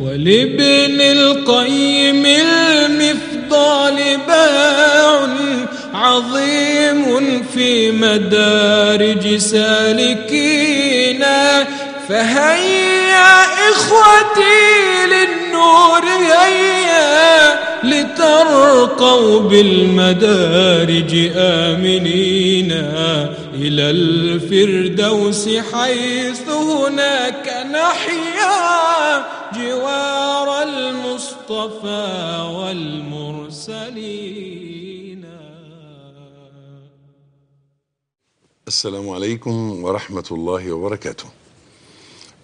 ولابن القيم المفضال باع عظيم في مدارج سالكينا فهيا إخوتي للنور هيا لترقوا بالمدارج آمنين إلى الفردوس حيث هناك نحيا جوار المصطفى والمرسلين السلام عليكم ورحمة الله وبركاته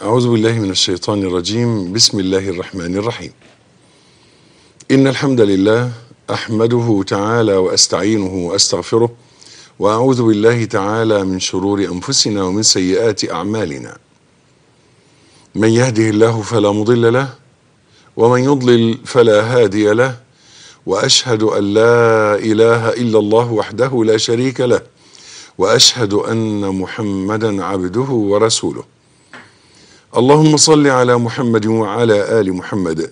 أعوذ بالله من الشيطان الرجيم بسم الله الرحمن الرحيم إن الحمد لله أحمده تعالى وأستعينه وأستغفره وأعوذ بالله تعالى من شرور أنفسنا ومن سيئات أعمالنا من يهده الله فلا مضل له ومن يضلل فلا هادي له واشهد ان لا اله الا الله وحده لا شريك له واشهد ان محمدا عبده ورسوله اللهم صل على محمد وعلى ال محمد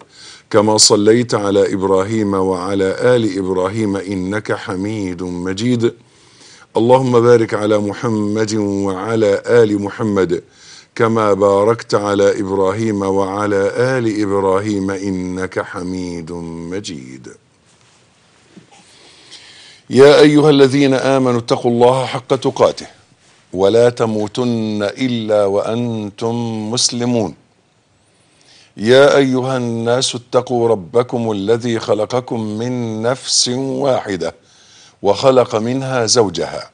كما صليت على ابراهيم وعلى ال ابراهيم انك حميد مجيد اللهم بارك على محمد وعلى ال محمد كما باركت على ابراهيم وعلى ال ابراهيم انك حميد مجيد يا ايها الذين امنوا اتقوا الله حق تقاته ولا تموتن الا وانتم مسلمون يا ايها الناس اتقوا ربكم الذي خلقكم من نفس واحده وخلق منها زوجها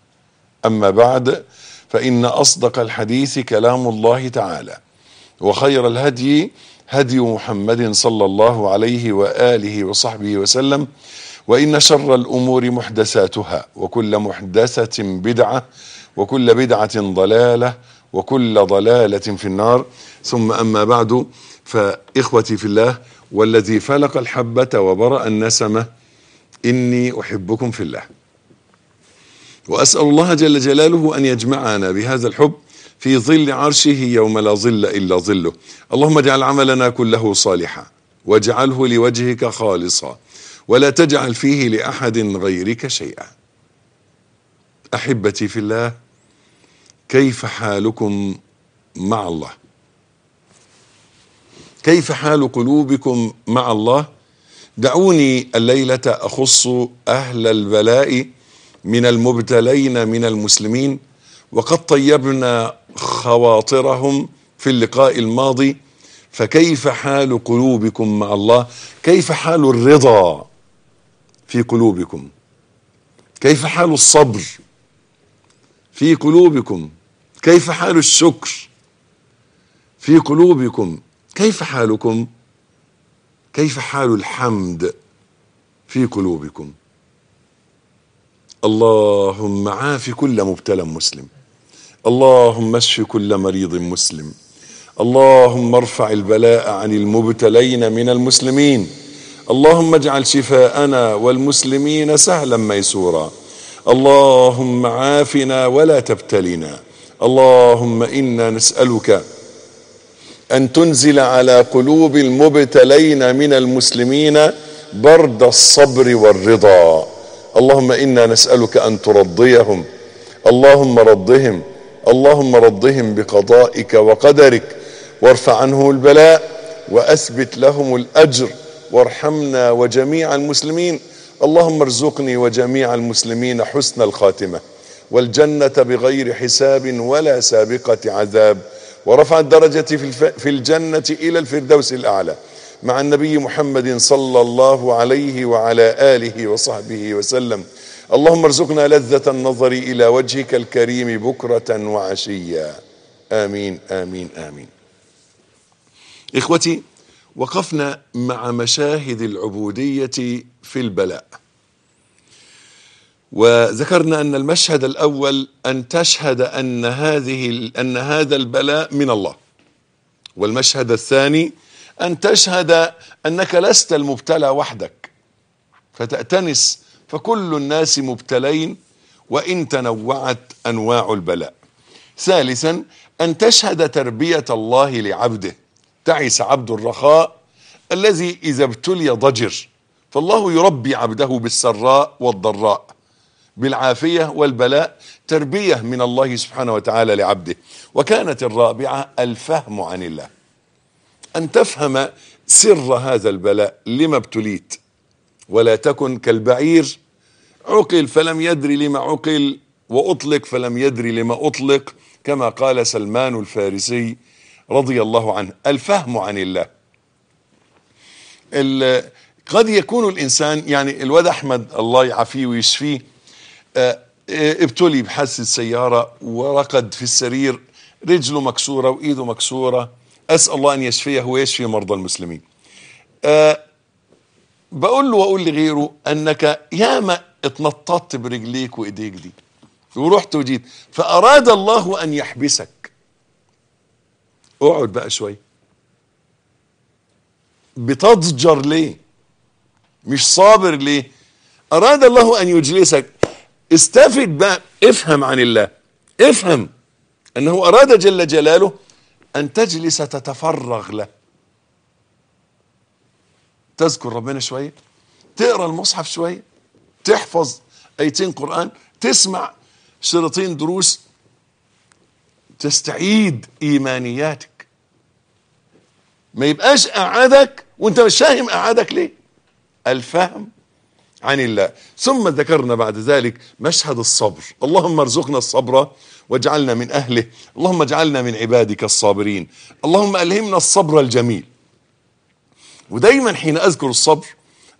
أما بعد فإن أصدق الحديث كلام الله تعالى وخير الهدي هدي محمد صلى الله عليه وآله وصحبه وسلم وإن شر الأمور محدثاتها وكل محدثة بدعة وكل بدعة ضلالة وكل ضلالة في النار ثم أما بعد فإخوتي في الله والذي فلق الحبة وبرأ النسمة إني أحبكم في الله وأسأل الله جل جلاله أن يجمعنا بهذا الحب في ظل عرشه يوم لا ظل إلا ظله اللهم اجعل عملنا كله صالحا واجعله لوجهك خالصا ولا تجعل فيه لأحد غيرك شيئا أحبتي في الله كيف حالكم مع الله كيف حال قلوبكم مع الله دعوني الليلة أخص أهل البلاء من المبتلين من المسلمين وقد طيبنا خواطرهم في اللقاء الماضي فكيف حال قلوبكم مع الله كيف حال الرضا في قلوبكم كيف حال الصبر في قلوبكم كيف حال الشكر في قلوبكم كيف حالكم كيف حال الحمد في قلوبكم اللهم عاف كل مبتلى مسلم اللهم اشف كل مريض مسلم اللهم ارفع البلاء عن المبتلين من المسلمين اللهم اجعل شفاءنا والمسلمين سهلا ميسورا اللهم عافنا ولا تبتلنا اللهم انا نسالك ان تنزل على قلوب المبتلين من المسلمين برد الصبر والرضا اللهم إنا نسألك أن ترضيهم اللهم رضهم اللهم رضهم بقضائك وقدرك وارفع عنهم البلاء وأثبت لهم الأجر وارحمنا وجميع المسلمين اللهم ارزقني وجميع المسلمين حسن الخاتمة والجنة بغير حساب ولا سابقة عذاب ورفع الدرجة في الجنة إلى الفردوس الأعلى مع النبي محمد صلى الله عليه وعلى آله وصحبه وسلم اللهم ارزقنا لذة النظر إلى وجهك الكريم بكرة وعشيا آمين آمين آمين إخوتي وقفنا مع مشاهد العبودية في البلاء وذكرنا أن المشهد الأول أن تشهد أن هذه أن هذا البلاء من الله والمشهد الثاني أن تشهد أنك لست المبتلى وحدك فتأتنس فكل الناس مبتلين وإن تنوعت أنواع البلاء ثالثا أن تشهد تربية الله لعبده تعس عبد الرخاء الذي إذا ابتلي ضجر فالله يربي عبده بالسراء والضراء بالعافية والبلاء تربية من الله سبحانه وتعالى لعبده وكانت الرابعة الفهم عن الله أن تفهم سر هذا البلاء لما ابتليت ولا تكن كالبعير عقل فلم يدري لما عقل وأطلق فلم يدري لما أطلق كما قال سلمان الفارسي رضي الله عنه الفهم عن الله قد يكون الإنسان يعني الواد أحمد الله يعافيه ويشفيه آه، ابتلي بحادثة سيارة ورقد في السرير رجله مكسورة وإيده مكسورة أسأل الله أن يشفيه ويشفي مرضى المسلمين أه بقول له وأقول لغيره أنك ياما اتنططت برجليك وإيديك دي ورحت وجيت فأراد الله أن يحبسك اقعد بقى شوية بتضجر ليه مش صابر ليه أراد الله أن يجلسك استفد بقى افهم عن الله افهم أنه أراد جل جلاله أن تجلس تتفرغ له تذكر ربنا شوية تقرأ المصحف شوية تحفظ آيتين قرآن تسمع شرطين دروس تستعيد إيمانياتك ما يبقاش قعدك وانت مش فاهم قعدك ليه الفهم عن الله ثم ذكرنا بعد ذلك مشهد الصبر اللهم ارزقنا الصبر واجعلنا من أهله اللهم اجعلنا من عبادك الصابرين اللهم ألهمنا الصبر الجميل ودايما حين أذكر الصبر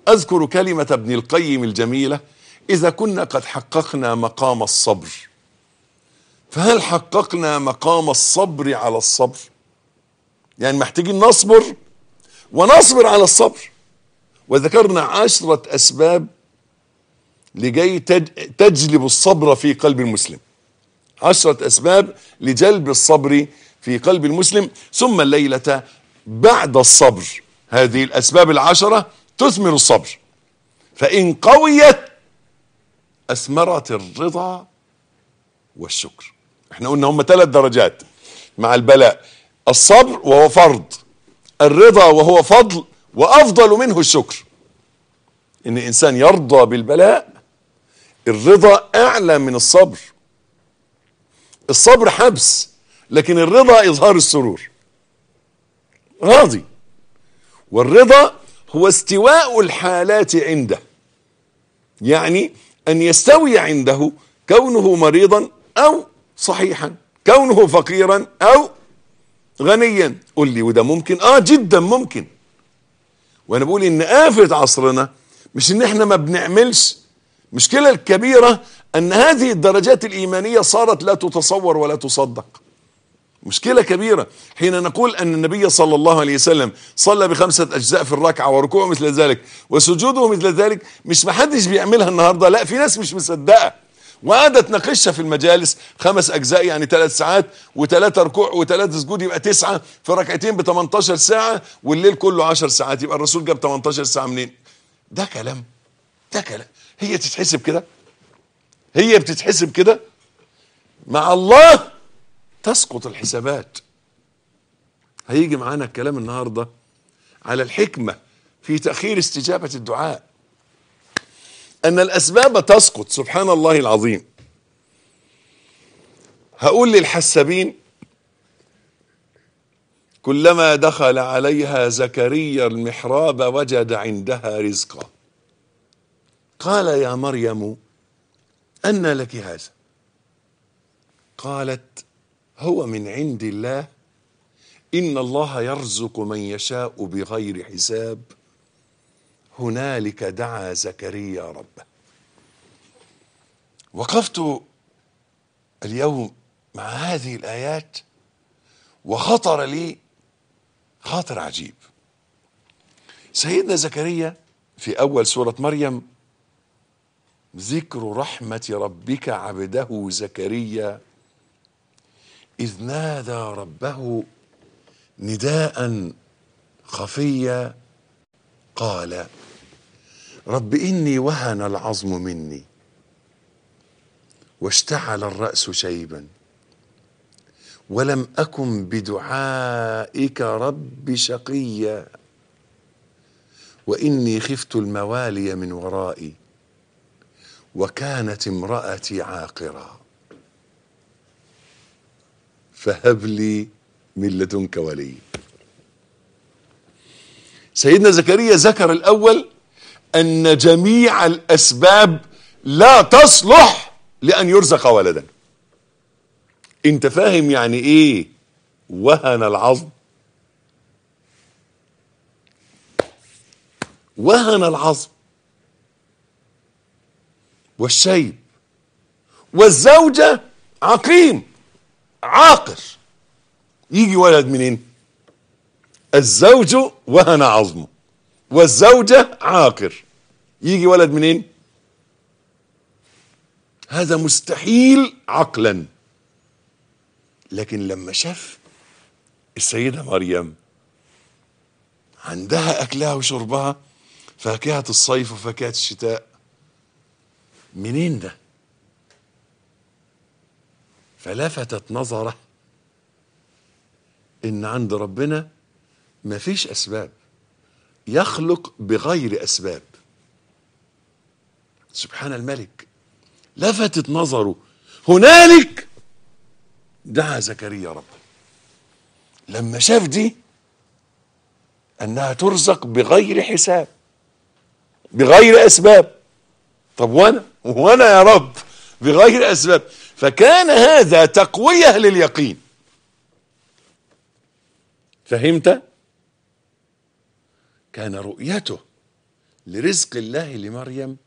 أذكر كلمة ابن القيم الجميلة إذا كنا قد حققنا مقام الصبر فهل حققنا مقام الصبر على الصبر يعني محتاجين نصبر ونصبر على الصبر وذكرنا عشرة أسباب لجي تجلب الصبر في قلب المسلم عشرة أسباب لجلب الصبر في قلب المسلم ثم الليلة بعد الصبر هذه الأسباب العشرة تثمر الصبر فإن قويت أثمرت الرضا والشكر احنا قلنا هم ثلاث درجات مع البلاء الصبر وهو فرض الرضا وهو فضل وافضل منه الشكر ان الانسان يرضى بالبلاء الرضا اعلى من الصبر الصبر حبس لكن الرضا اظهار السرور راضي والرضا هو استواء الحالات عنده يعني ان يستوي عنده كونه مريضا او صحيحا كونه فقيرا او غنيا قل لي وده ممكن اه جدا ممكن وانا بقول ان آفة عصرنا مش ان احنا ما بنعملش المشكلة الكبيرة ان هذه الدرجات الايمانية صارت لا تتصور ولا تصدق مشكلة كبيرة حين نقول أن النبي صلى الله عليه وسلم صلى بخمسة أجزاء في الركعة وركوعه مثل ذلك وسجوده مثل ذلك مش محدش بيعملها النهاردة لا في ناس مش مصدقة وقعدت تناقشها في المجالس خمس اجزاء يعني ثلاث ساعات وثلاثه ركوع وثلاثه سجود يبقى تسعه في ركعتين ب 18 ساعه والليل كله 10 ساعات يبقى الرسول جاب 18 ساعه منين؟ ده كلام ده كلام هي تتحسب كده هي بتتحسب كده مع الله تسقط الحسابات هيجي معانا الكلام النهارده على الحكمه في تاخير استجابه الدعاء أن الأسباب تسقط سبحان الله العظيم هقول للحسابين كلما دخل عليها زكريا المحراب وجد عندها رزقا قال يا مريم أن لك هذا قالت هو من عند الله إن الله يرزق من يشاء بغير حساب هنالك دعا زكريا ربه وقفت اليوم مع هذه الايات وخطر لي خاطر عجيب سيدنا زكريا في اول سوره مريم ذكر رحمه ربك عبده زكريا اذ نادى ربه نداء خفيا قال رب إني وهن العظم مني واشتعل الرأس شيبا ولم أكن بدعائك رب شقيا وإني خفت الموالي من ورائي وكانت امرأتي عاقرا فهب لي من لدنك ولي سيدنا زكريا ذكر الأول أن جميع الأسباب لا تصلح لأن يرزق ولدا أنت فاهم يعني إيه وهن العظم وهن العظم والشيب والزوجة عقيم عاقر يجي ولد منين الزوج وهن عظمه والزوجة عاقر يجي ولد منين هذا مستحيل عقلا لكن لما شاف السيدة مريم عندها أكلها وشربها فاكهة الصيف وفاكهة الشتاء منين ده فلفتت نظره ان عند ربنا مفيش اسباب يخلق بغير اسباب سبحان الملك لفتت نظره هنالك دعا زكريا ربه لما شاف دي انها ترزق بغير حساب بغير اسباب طب وانا وانا يا رب بغير اسباب فكان هذا تقويه لليقين فهمت كان رؤيته لرزق الله لمريم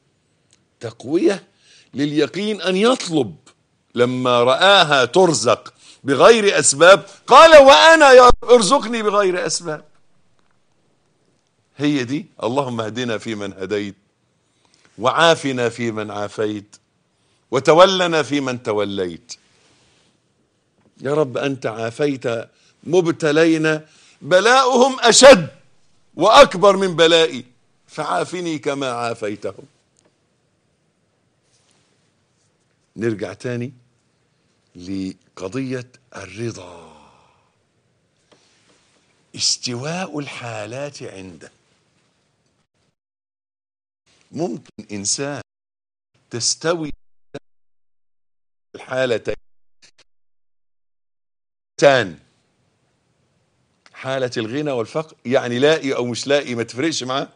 تقويه لليقين ان يطلب لما راها ترزق بغير اسباب قال وانا يا رب ارزقني بغير اسباب هي دي اللهم اهدنا فيمن هديت وعافنا فيمن عافيت وتولنا فيمن توليت يا رب انت عافيت مبتلينا بلاؤهم اشد وأكبر من بلائي فعافني كما عافيتهم نرجع تاني لقضية الرضا استواء الحالات عنده ممكن إنسان تستوي الحالتين حالة الغنى والفقر يعني لاقي أو مش لاقي ما تفرقش معاه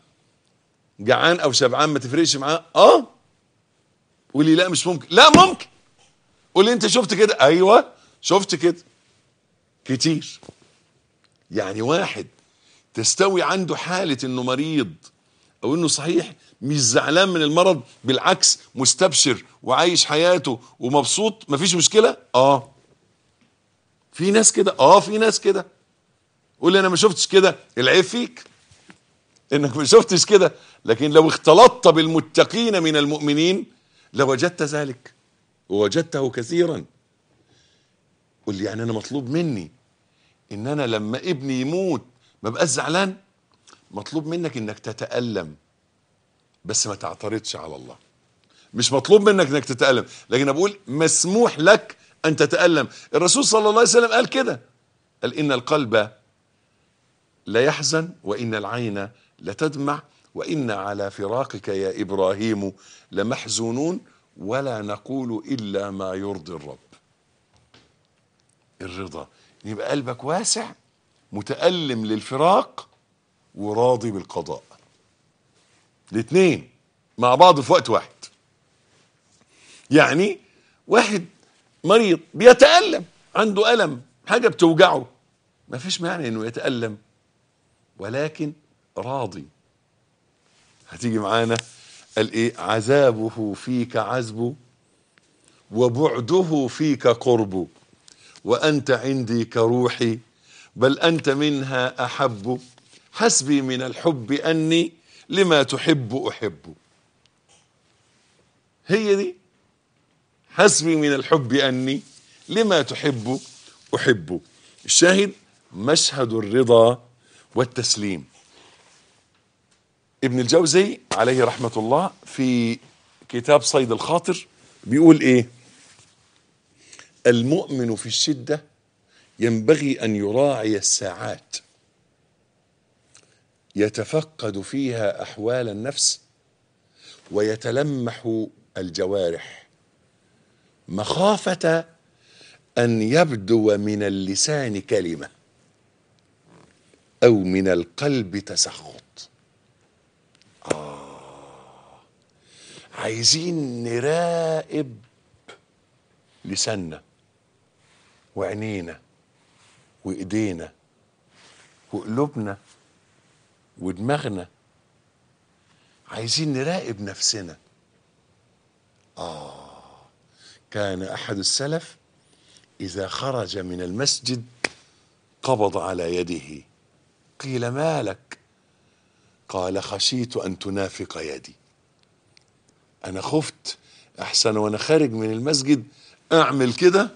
جعان أو شبعان ما تفرقش معاه آه قولي لا مش ممكن لا ممكن قولي أنت شفت كده أيوه شفت كده كتير يعني واحد تستوي عنده حالة إنه مريض أو إنه صحيح مش زعلان من المرض بالعكس مستبشر وعايش حياته ومبسوط مفيش مشكلة آه في ناس كده آه في ناس كده قول لي انا ما شفتش كده العيب فيك انك ما شفتش كده لكن لو اختلطت بالمتقين من المؤمنين لوجدت ذلك ووجدته كثيرا قول لي يعني انا مطلوب مني ان انا لما ابني يموت ما بقاش زعلان مطلوب منك انك تتألم بس ما تعترضش على الله مش مطلوب منك انك تتألم لكن انا بقول مسموح لك ان تتألم الرسول صلى الله عليه وسلم قال كده قال ان القلب ليحزن وإن العين لتدمع وإن على فراقك يا إبراهيم لمحزونون ولا نقول إلا ما يرضي الرب الرضا يبقى قلبك واسع متألم للفراق وراضي بالقضاء الاثنين مع بعض في وقت واحد يعني واحد مريض بيتألم عنده ألم حاجة بتوجعه ما فيش معنى انه يتألم ولكن راضي هتيجي معانا قال ايه عذابه فيك عذبه وبعده فيك قربه وانت عندي كروحي بل انت منها احب حسبي من الحب اني لما تحب احب هي دي حسبي من الحب اني لما تحب احب الشاهد مشهد الرضا والتسليم ابن الجوزي عليه رحمة الله في كتاب صيد الخاطر بيقول ايه المؤمن في الشدة ينبغي أن يراعي الساعات يتفقد فيها أحوال النفس ويتلمح الجوارح مخافة أن يبدو من اللسان كلمة أو من القلب تسخط آه عايزين نراقب لساننا وعينينا وإيدينا وقلوبنا ودماغنا عايزين نراقب نفسنا آه كان أحد السلف إذا خرج من المسجد قبض على يده قيل ما لك قال خشيت أن تنافق يدي أنا خفت أحسن وأنا خارج من المسجد أعمل كده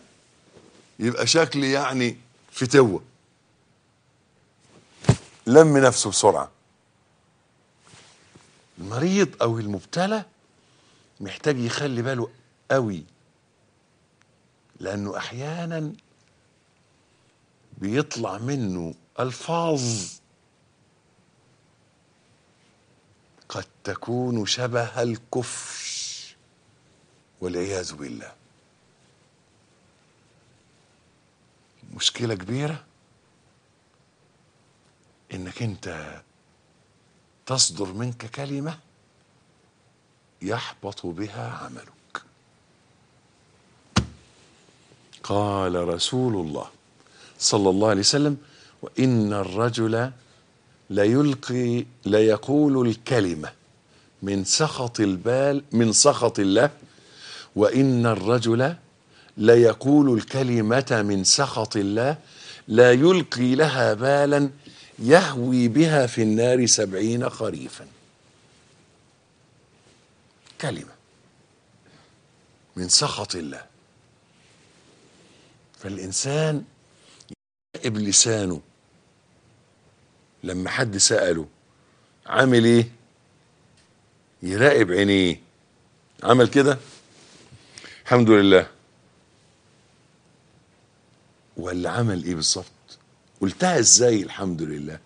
يبقى شكلي يعني فتوة لم نفسه بسرعة المريض أو المبتلى محتاج يخلي باله قوي لأنه أحيانا بيطلع منه الفاظ قد تكون شبه الكفر والعياذ بالله مشكله كبيره انك انت تصدر منك كلمه يحبط بها عملك قال رسول الله صلى الله عليه وسلم وإن الرجل ليلقي ليقول الكلمة من سخط البال من سخط الله وإن الرجل ليقول الكلمة من سخط الله لا يلقي لها بالا يهوي بها في النار سبعين خريفا كلمة من سخط الله فالإنسان يكتئب لسانه لما حد سأله عامل ايه يراقب عينيه عمل كده الحمد لله ولا عمل ايه بالظبط قلتها ازاي الحمد لله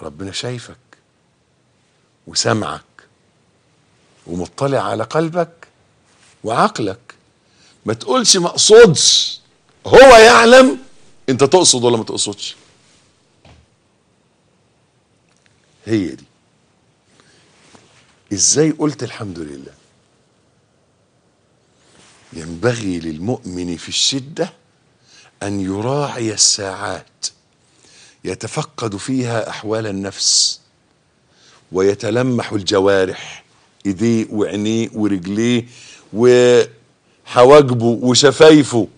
ربنا شايفك وسامعك ومطلع على قلبك وعقلك ما تقولش مقصودش هو يعلم انت تقصد ولا ما تقصدش هي دي ازاي قلت الحمد لله ينبغي للمؤمن في الشدة أن يراعي الساعات يتفقد فيها أحوال النفس ويتلمح الجوارح إيديه وعينيه ورجليه وحواجبه وشفايفه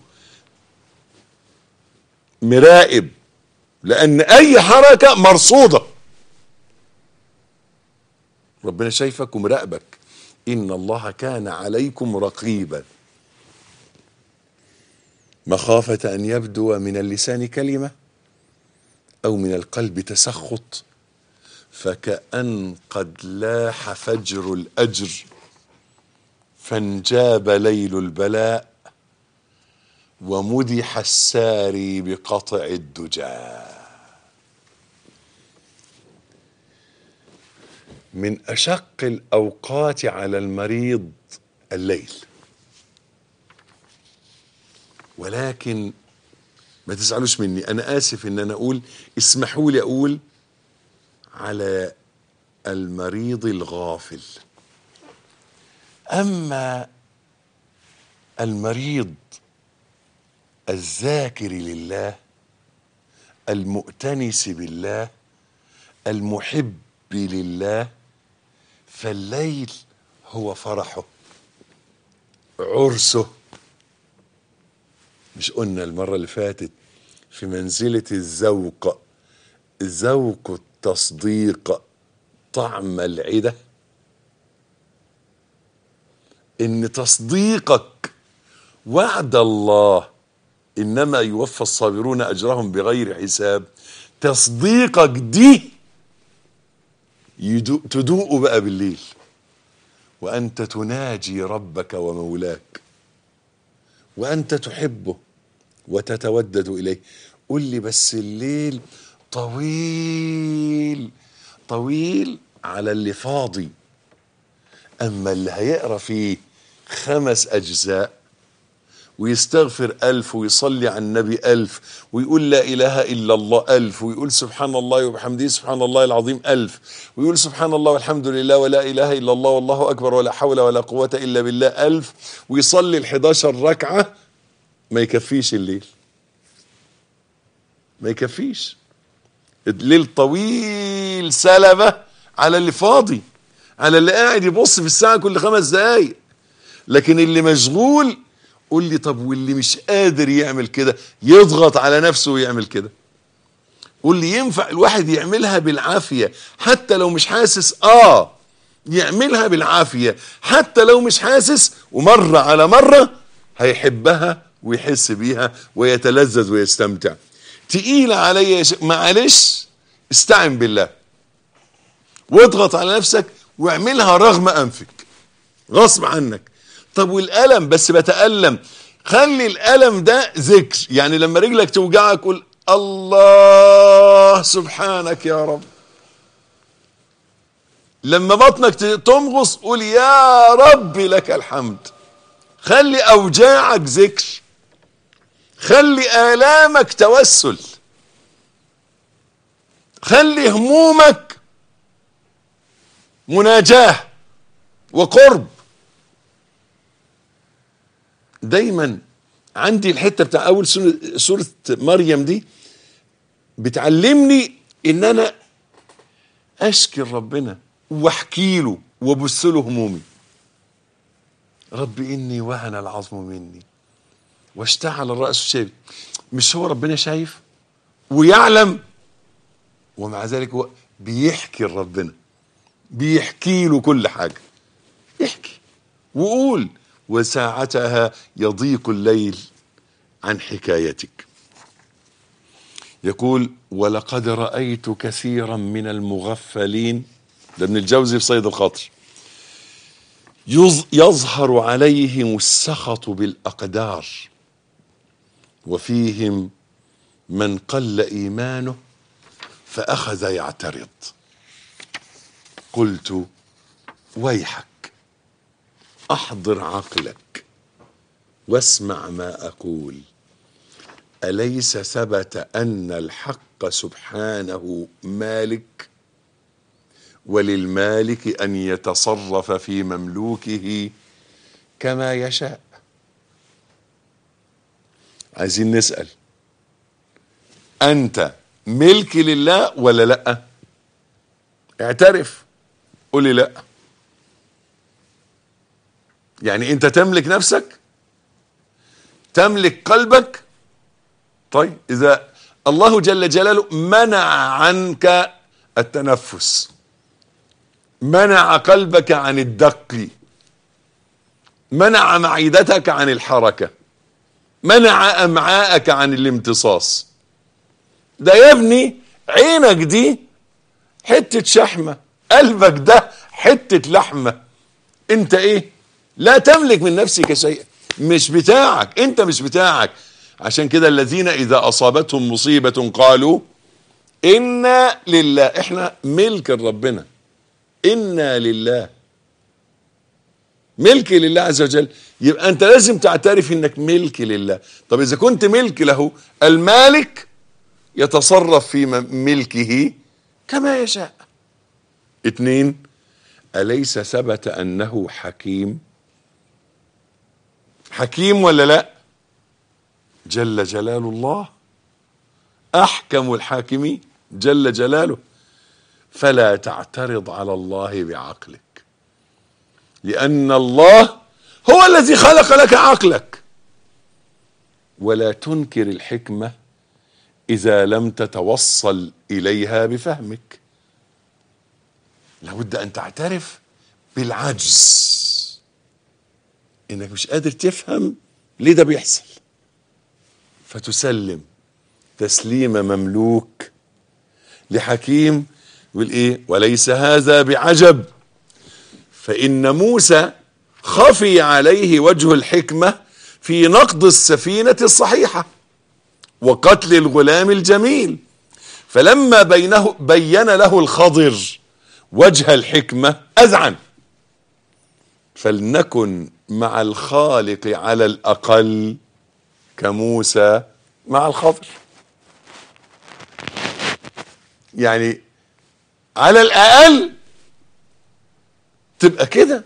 مراقب لأن أي حركة مرصودة ربنا شايفك ومراقبك إن الله كان عليكم رقيبا مخافة أن يبدو من اللسان كلمة أو من القلب تسخط فكأن قد لاح فجر الأجر فانجاب ليل البلاء ومدح الساري بقطع الدجى من أشق الأوقات على المريض الليل ولكن ما تزعلوش مني أنا آسف إن أنا أقول اسمحوا لي أقول على المريض الغافل أما المريض الذاكر لله المؤتنس بالله المحب لله فالليل هو فرحه عرسه مش قلنا المرة اللي فاتت في منزلة الذوق ذوق التصديق طعم العدة ان تصديقك وعد الله إنما يوفى الصابرون أجرهم بغير حساب تصديقك دي تدوء بقى بالليل وأنت تناجي ربك ومولاك وأنت تحبه وتتودد إليه قل لي بس الليل طويل طويل على اللي فاضي أما اللي هيقرأ فيه خمس أجزاء ويستغفر ألف ويصلي على النبي ألف ويقول لا إله إلا الله ألف ويقول سبحان الله وبحمده سبحان الله العظيم ألف ويقول سبحان الله والحمد لله ولا إله إلا الله والله أكبر ولا حول ولا قوة إلا بالله ألف ويصلي الحداشر ركعة ما يكفيش الليل ما يكفيش الليل طويل سلبة على اللي فاضي على اللي قاعد يبص في الساعة كل خمس دقايق لكن اللي مشغول قول لي طب واللي مش قادر يعمل كده يضغط على نفسه ويعمل كده قول لي ينفع الواحد يعملها بالعافية حتى لو مش حاسس اه يعملها بالعافية حتى لو مش حاسس ومرة على مرة هيحبها ويحس بيها ويتلذذ ويستمتع تقيلة عليا معلش استعن بالله واضغط على نفسك واعملها رغم انفك غصب عنك طب والألم بس بتألم خلي الألم ده ذكر يعني لما رجلك توجعك قول الله سبحانك يا رب لما بطنك تمغص قول يا رب لك الحمد خلي أوجاعك ذكر خلي آلامك توسل خلي همومك مناجاه وقرب دايما عندي الحته بتاع اول سوره مريم دي بتعلمني ان انا اشكي لربنا واحكي له وابص له همومي رب اني وهن العظم مني واشتعل الراس شيبي مش هو ربنا شايف ويعلم ومع ذلك هو بيحكي لربنا بيحكي له كل حاجه احكي وقول وساعتها يضيق الليل عن حكايتك يقول ولقد رأيت كثيرا من المغفلين ده ابن الجوزي في صيد الخطر يظهر عليهم السخط بالأقدار وفيهم من قل إيمانه فأخذ يعترض قلت ويحك احضر عقلك واسمع ما اقول اليس ثبت ان الحق سبحانه مالك وللمالك ان يتصرف في مملوكه كما يشاء عايزين نسال انت ملك لله ولا لا اعترف قولي لا يعني انت تملك نفسك تملك قلبك طيب اذا الله جل جلاله منع عنك التنفس منع قلبك عن الدق منع معدتك عن الحركة منع أمعاءك عن الامتصاص ده يا ابني عينك دي حتة شحمة قلبك ده حتة لحمة انت ايه لا تملك من نفسك شيئا مش بتاعك انت مش بتاعك عشان كده الذين اذا اصابتهم مصيبه قالوا انا لله احنا ملك ربنا انا لله ملك لله عز وجل يبقى انت لازم تعترف انك ملك لله طب اذا كنت ملك له المالك يتصرف في ملكه كما يشاء اتنين اليس ثبت انه حكيم حكيم ولا لا جل جلال الله احكم الحاكمين جل جلاله فلا تعترض على الله بعقلك لان الله هو الذي خلق لك عقلك ولا تنكر الحكمه اذا لم تتوصل اليها بفهمك لابد ان تعترف بالعجز انك مش قادر تفهم ليه ده بيحصل فتسلم تسليم مملوك لحكيم يقول ايه وليس هذا بعجب فان موسى خفي عليه وجه الحكمه في نقض السفينه الصحيحه وقتل الغلام الجميل فلما بينه بين له الخضر وجه الحكمه اذعن فلنكن مع الخالق على الأقل كموسى مع الخضر يعني على الأقل تبقى كده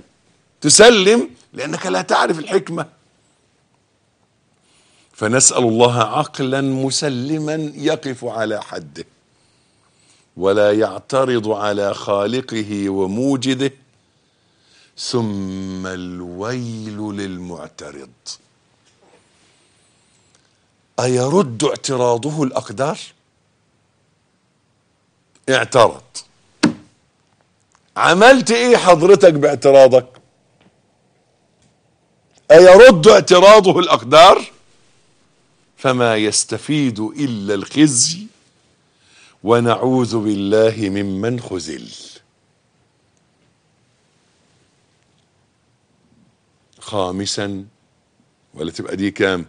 تسلم لأنك لا تعرف الحكمة فنسأل الله عقلا مسلما يقف على حده ولا يعترض على خالقه وموجده ثم الويل للمعترض أيرد اعتراضه الأقدار؟ اعترض عملت ايه حضرتك باعتراضك أيرد اعتراضه الأقدار فما يستفيد إلا الخزي ونعوذ بالله ممن خزل خامسا ولا تبقى دي كام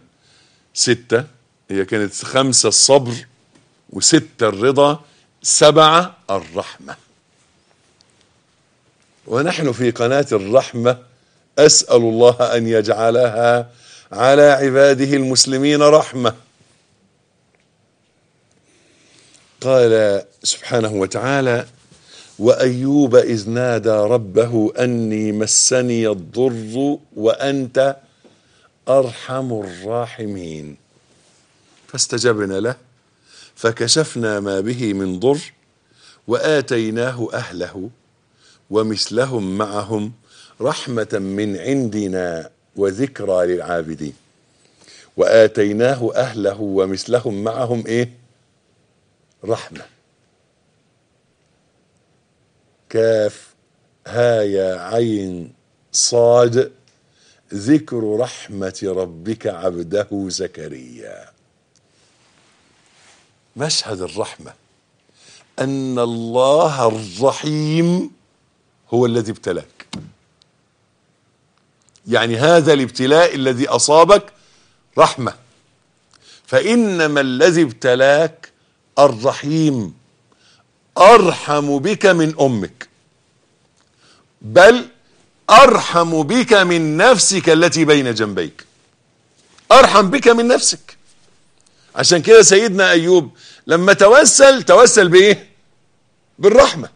ستة هي كانت خمسة الصبر وستة الرضا سبعة الرحمة ونحن في قناة الرحمة أسأل الله أن يجعلها على عباده المسلمين رحمة قال سبحانه وتعالى وايوب اذ نادى ربه اني مسني الضر وانت ارحم الراحمين فاستجبنا له فكشفنا ما به من ضر واتيناه اهله ومثلهم معهم رحمه من عندنا وذكرى للعابدين واتيناه اهله ومثلهم معهم ايه رحمه كاف ها يا عين صاد ذكر رحمة ربك عبده زكريا مشهد الرحمة أن الله الرحيم هو الذي ابتلاك يعني هذا الابتلاء الذي أصابك رحمة فإنما الذي ابتلاك الرحيم ارحم بك من امك بل ارحم بك من نفسك التي بين جنبيك ارحم بك من نفسك عشان كده سيدنا ايوب لما توسل توسل بايه بالرحمه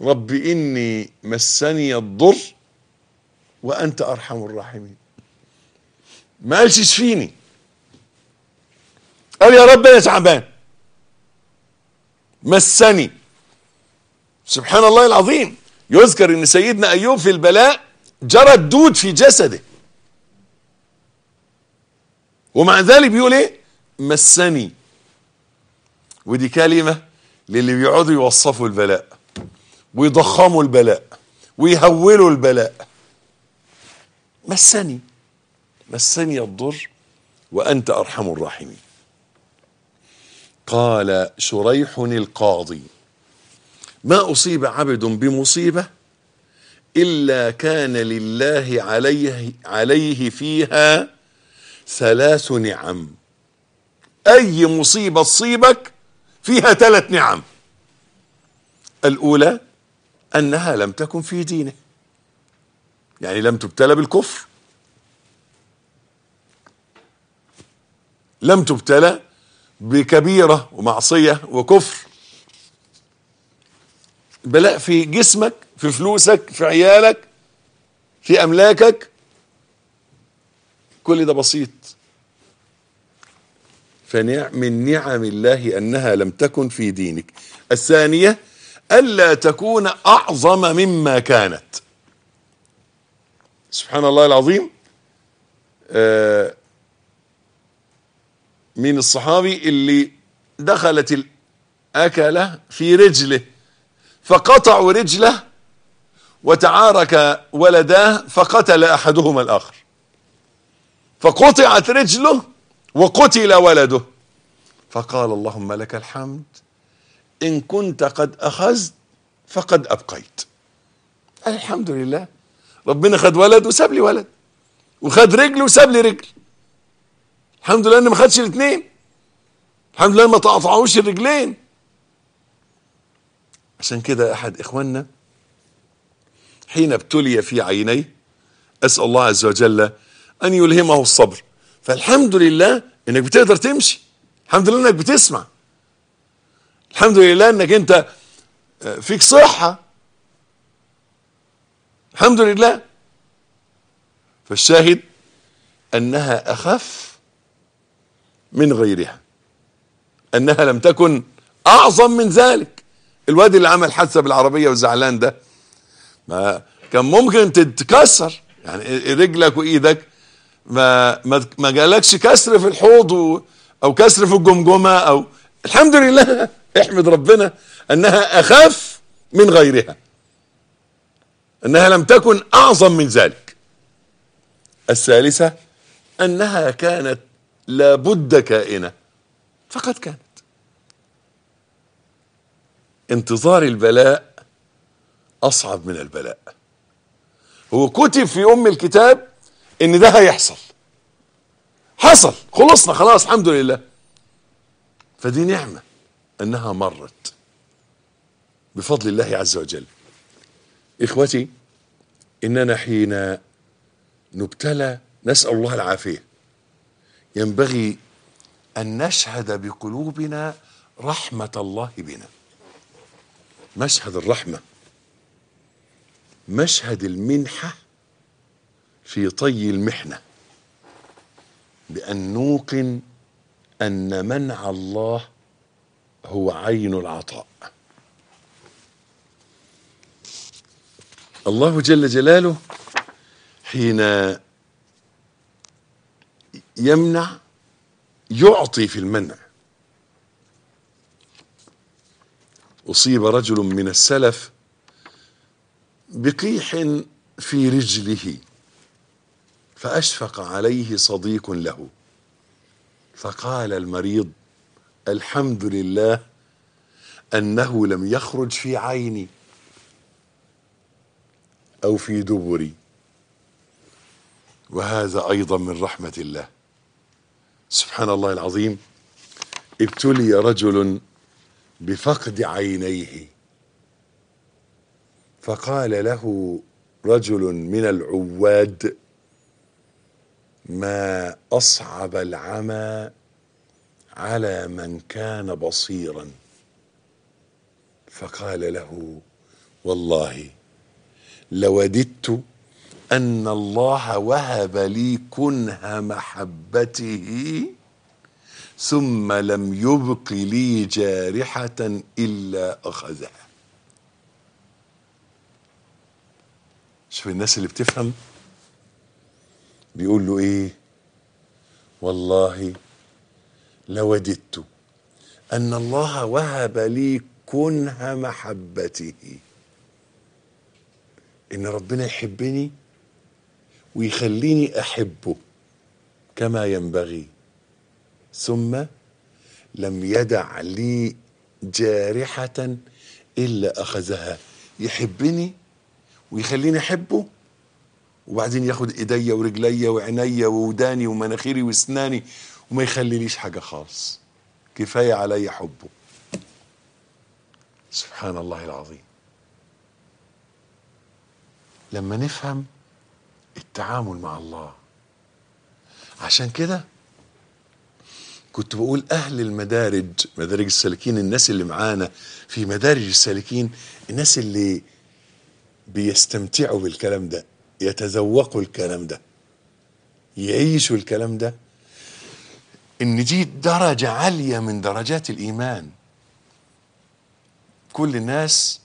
رب اني مسني الضر وانت ارحم الراحمين ما قالش اشفيني قال يا رب انا تعبان مسني سبحان الله العظيم يذكر ان سيدنا ايوب في البلاء جرى الدود في جسده ومع ذلك بيقول ايه مسني ودي كلمة للي بيقعدوا يوصفوا البلاء ويضخموا البلاء ويهولوا البلاء مسني مسني الضر وأنت أرحم الراحمين قال شريح القاضي ما أصيب عبد بمصيبة إلا كان لله عليه, عليه فيها ثلاث نعم أي مصيبة تصيبك فيها ثلاث نعم الأولى أنها لم تكن في دينه يعني لم تبتلى بالكفر لم تبتلى بكبيرة ومعصية وكفر بلاء في جسمك في فلوسك في عيالك في أملاكك كل ده بسيط فنعم من نعم الله أنها لم تكن في دينك الثانية ألا تكون أعظم مما كانت سبحان الله العظيم آه مين الصحابي اللي دخلت الأكلة في رجله فقطعوا رجله وتعارك ولداه فقتل أحدهما الآخر فقطعت رجله وقتل ولده فقال اللهم لك الحمد إن كنت قد أخذت فقد أبقيت الحمد لله ربنا خد ولد وساب لي ولد وخد رجل وساب لي رجل الحمد لله ان ما خدش الاثنين الحمد لله ما تقطعوش الرجلين عشان كده احد اخواننا حين ابتلي في عينيه اسال الله عز وجل ان يلهمه الصبر فالحمد لله انك بتقدر تمشي الحمد لله انك بتسمع الحمد لله انك انت آه، فيك صحه الحمد لله فالشاهد انها اخف من غيرها انها لم تكن اعظم من ذلك الواد اللي عمل حادثه بالعربيه وزعلان ده ما كان ممكن تتكسر يعني رجلك وايدك ما ما ما جالكش كسر في الحوض او كسر في الجمجمه او الحمد لله احمد ربنا انها اخف من غيرها انها لم تكن اعظم من ذلك الثالثه انها كانت لابد كائنة فقد كانت انتظار البلاء أصعب من البلاء هو كتب في أم الكتاب إن ده هيحصل حصل خلصنا خلاص الحمد لله فدي نعمة أنها مرت بفضل الله عز وجل إخوتي إننا حين نبتلى نسأل الله العافية ينبغي أن نشهد بقلوبنا رحمة الله بنا مشهد الرحمة مشهد المنحة في طي المحنة بأن نوقن أن منع الله هو عين العطاء الله جل جلاله حين يمنع يعطي في المنع أصيب رجل من السلف بقيح في رجله فأشفق عليه صديق له فقال المريض الحمد لله أنه لم يخرج في عيني أو في دبري وهذا أيضا من رحمة الله سبحان الله العظيم ابتلي رجل بفقد عينيه فقال له رجل من العواد ما أصعب العمى على من كان بصيرا فقال له والله لوددت أن الله وهب لي كنه محبته ثم لم يبق لي جارحة إلا أخذها شوف الناس اللي بتفهم بيقول له إيه والله لوددت أن الله وهب لي كنه محبته إن ربنا يحبني ويخليني احبه كما ينبغي ثم لم يدع لي جارحه الا اخذها يحبني ويخليني احبه وبعدين ياخد ايديا ورجليا وعيني ووداني ومناخيري واسناني وما يخليليش حاجه خالص كفايه علي حبه سبحان الله العظيم لما نفهم التعامل مع الله عشان كده كنت بقول أهل المدارج مدارج السالكين الناس اللي معانا في مدارج السالكين الناس اللي بيستمتعوا بالكلام ده يتذوقوا الكلام ده يعيشوا الكلام ده ان دي درجة عالية من درجات الإيمان كل الناس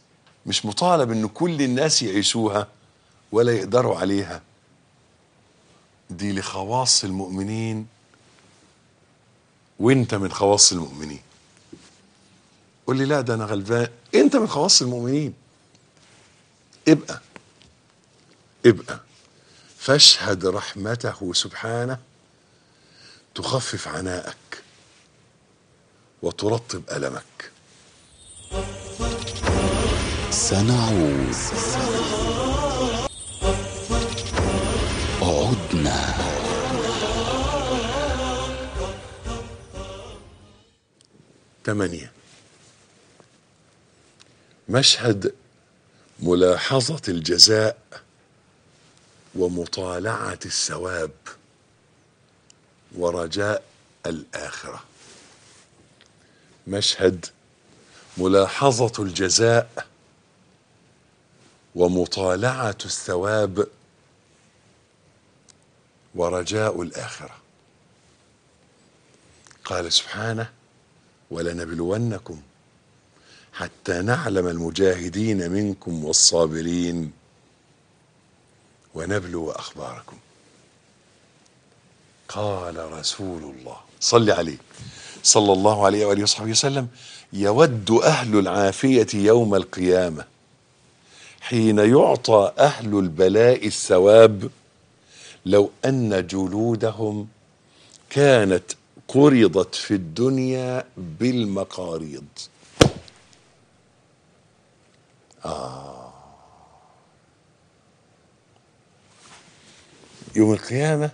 مش مطالب ان كل الناس يعيشوها ولا يقدروا عليها دي لخواص المؤمنين وانت من خواص المؤمنين قول لي لا ده انا غلبان انت من خواص المؤمنين ابقى ابقى فاشهد رحمته سبحانه تخفف عناءك وترطب ألمك سنعود عدنا ثمانية مشهد ملاحظة الجزاء ومطالعة الثواب ورجاء الآخرة مشهد ملاحظة الجزاء ومطالعة الثواب ورجاء الآخرة قال سبحانه ولنبلونكم حتى نعلم المجاهدين منكم والصابرين ونبلو أخباركم قال رسول الله صل عليه صلى الله عليه وآله وصحبه وسلم يود أهل العافية يوم القيامة حين يعطى أهل البلاء الثواب لو أن جلودهم كانت قرضت في الدنيا بالمقاريض آه يوم القيامة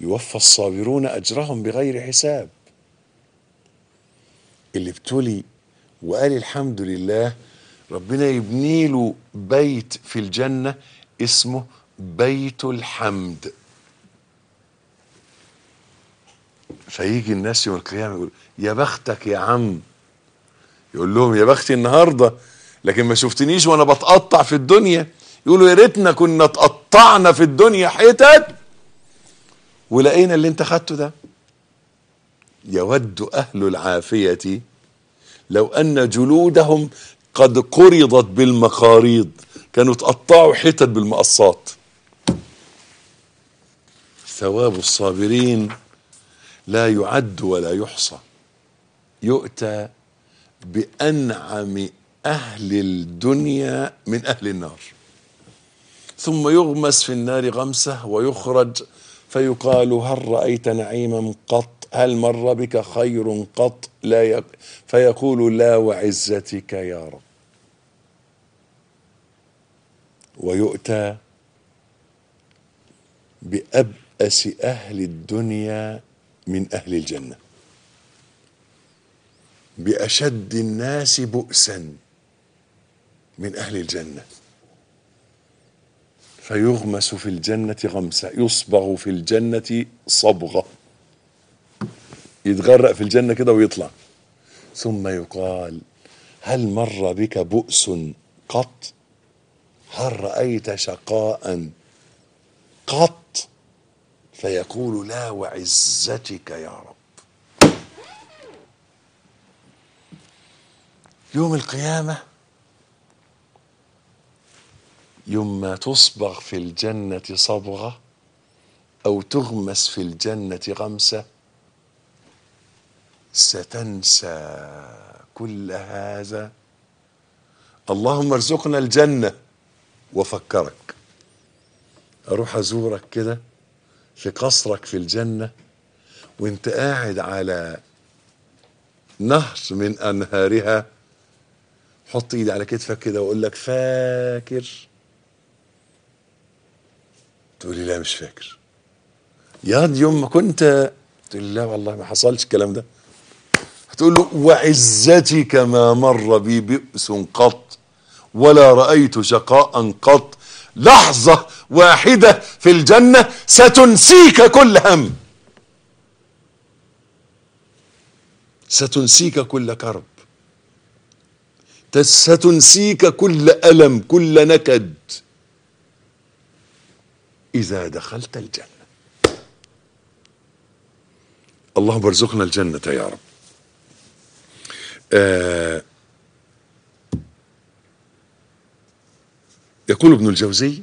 يوفى الصابرون أجرهم بغير حساب اللي ابتلي وقال الحمد لله ربنا يبني له بيت في الجنة اسمه بيت الحمد فيجي الناس يوم القيامه يقول يا بختك يا عم يقول لهم يا بختي النهارده لكن ما شفتنيش وانا بتقطع في الدنيا يقولوا يا ريتنا كنا اتقطعنا في الدنيا حتت ولقينا اللي انت خدته ده يود اهل العافيه لو ان جلودهم قد قرضت بالمقاريض كانوا اتقطعوا حتت بالمقصات ثواب الصابرين لا يعد ولا يحصى يؤتى بانعم اهل الدنيا من اهل النار ثم يغمس في النار غمسه ويخرج فيقال هل رايت نعيما قط هل مر بك خير قط لا يق... فيقول لا وعزتك يا رب ويؤتى بأب أس أهل الدنيا من أهل الجنة بأشد الناس بؤسا من أهل الجنة فيغمس في الجنة غمسة يصبغ في الجنة صبغة يتغرق في الجنة كده ويطلع ثم يقال هل مر بك بؤس قط هل رأيت شقاء قط فيقول لا وعزتك يا رب يوم القيامة يوم ما تصبغ في الجنة صبغة أو تغمس في الجنة غمسة ستنسى كل هذا اللهم ارزقنا الجنة وفكرك أروح أزورك كده في قصرك في الجنة وانت قاعد على نهر من أنهارها حط ايدي على كتفك كده واقول لك فاكر تقول لي لا مش فاكر يا دي يوم ما كنت تقول لي لا والله ما حصلش الكلام ده هتقول له وعزتك ما مر بي بئس قط ولا رأيت شقاء قط لحظة واحدة في الجنة ستنسيك كل هم ستنسيك كل كرب ستنسيك كل ألم كل نكد إذا دخلت الجنة اللهم ارزقنا الجنة يا رب آه يقول ابن الجوزي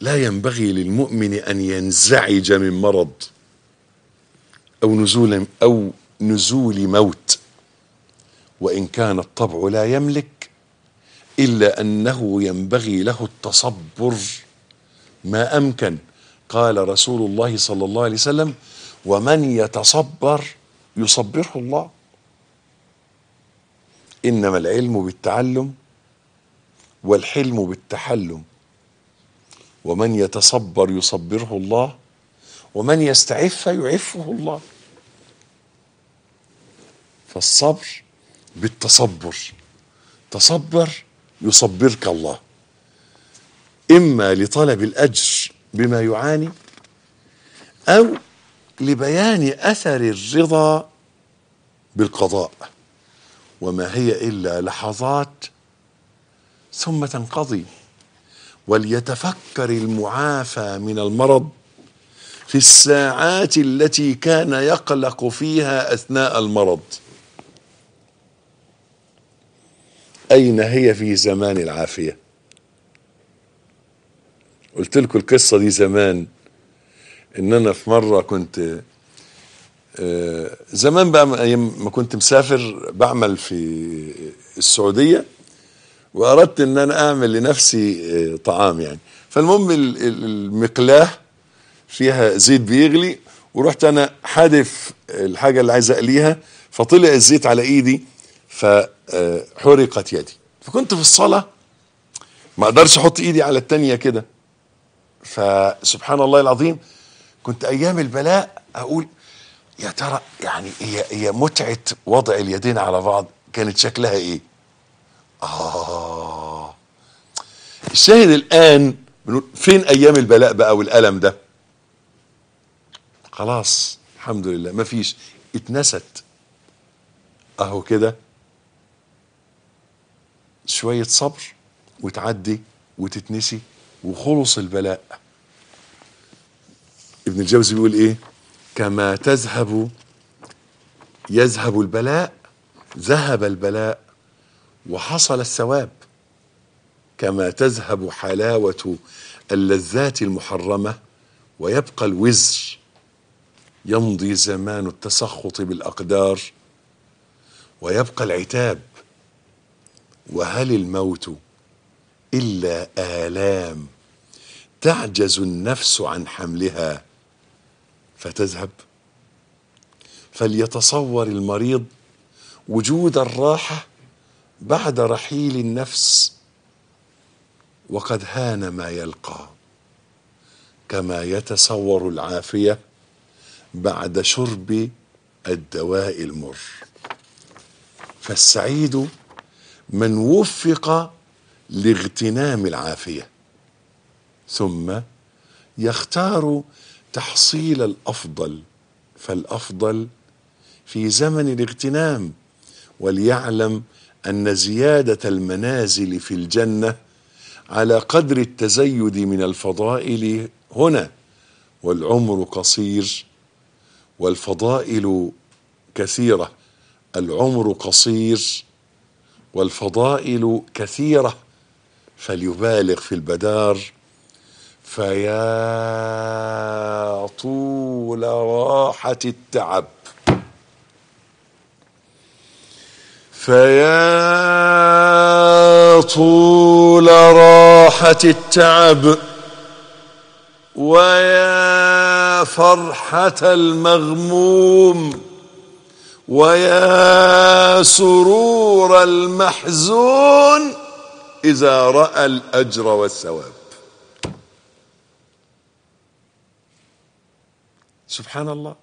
لا ينبغي للمؤمن أن ينزعج من مرض أو نزول, أو نزول موت وإن كان الطبع لا يملك إلا أنه ينبغي له التصبر ما أمكن قال رسول الله صلى الله عليه وسلم ومن يتصبر يصبره الله إنما العلم بالتعلم والحلم بالتحلم ومن يتصبر يصبره الله ومن يستعف يعفه الله فالصبر بالتصبر تصبر يصبرك الله اما لطلب الاجر بما يعاني او لبيان اثر الرضا بالقضاء وما هي الا لحظات ثم تنقضي وليتفكر المعافى من المرض في الساعات التي كان يقلق فيها اثناء المرض اين هي في زمان العافيه قلت لكم القصه دي زمان ان انا في مره كنت آه، زمان بقى ايام ما كنت مسافر بعمل في السعوديه واردت ان انا اعمل لنفسي آه، طعام يعني فالمهم المقلاه فيها زيت بيغلي ورحت انا حادف الحاجه اللي عايز اقليها فطلع الزيت على ايدي فحرقت آه، يدي فكنت في الصلاه ما اقدرش احط ايدي على الثانيه كده فسبحان الله العظيم كنت ايام البلاء اقول يا ترى يعني هي هي متعه وضع اليدين على بعض كانت شكلها ايه آه الشاهد الآن فين أيام البلاء بقى والألم ده خلاص الحمد لله مفيش اتنست أهو كده شوية صبر وتعدي وتتنسي وخلص البلاء ابن الجوزي بيقول ايه كما تذهب يذهب البلاء ذهب البلاء وحصل الثواب كما تذهب حلاوه اللذات المحرمه ويبقى الوزر يمضي زمان التسخط بالاقدار ويبقى العتاب وهل الموت الا الام تعجز النفس عن حملها فتذهب فليتصور المريض وجود الراحه بعد رحيل النفس وقد هان ما يلقى كما يتصور العافيه بعد شرب الدواء المر فالسعيد من وفق لاغتنام العافيه ثم يختار تحصيل الافضل فالافضل في زمن الاغتنام وليعلم أن زيادة المنازل في الجنة على قدر التزيد من الفضائل هنا والعمر قصير والفضائل كثيرة العمر قصير والفضائل كثيرة فليبالغ في البدار فيا طول راحة التعب فيا طول راحة التعب ويا فرحة المغموم ويا سرور المحزون إذا رأى الأجر والثواب سبحان الله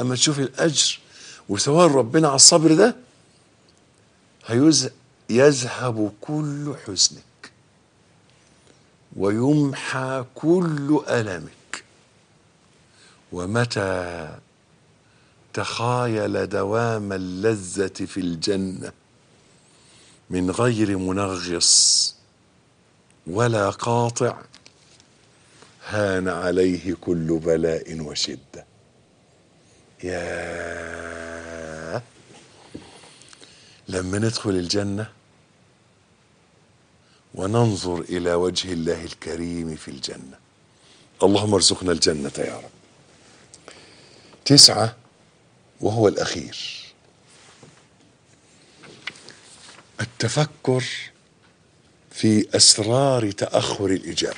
أما تشوف الأجر وثواب ربنا على الصبر ده يذهب كل حزنك ويمحى كل ألمك ومتى تخايل دوام اللذة في الجنة من غير منغص ولا قاطع هان عليه كل بلاء وشده يا لما ندخل الجنة وننظر إلى وجه الله الكريم في الجنة اللهم ارزقنا الجنة يا رب تسعة وهو الأخير التفكر في أسرار تأخر الإجابة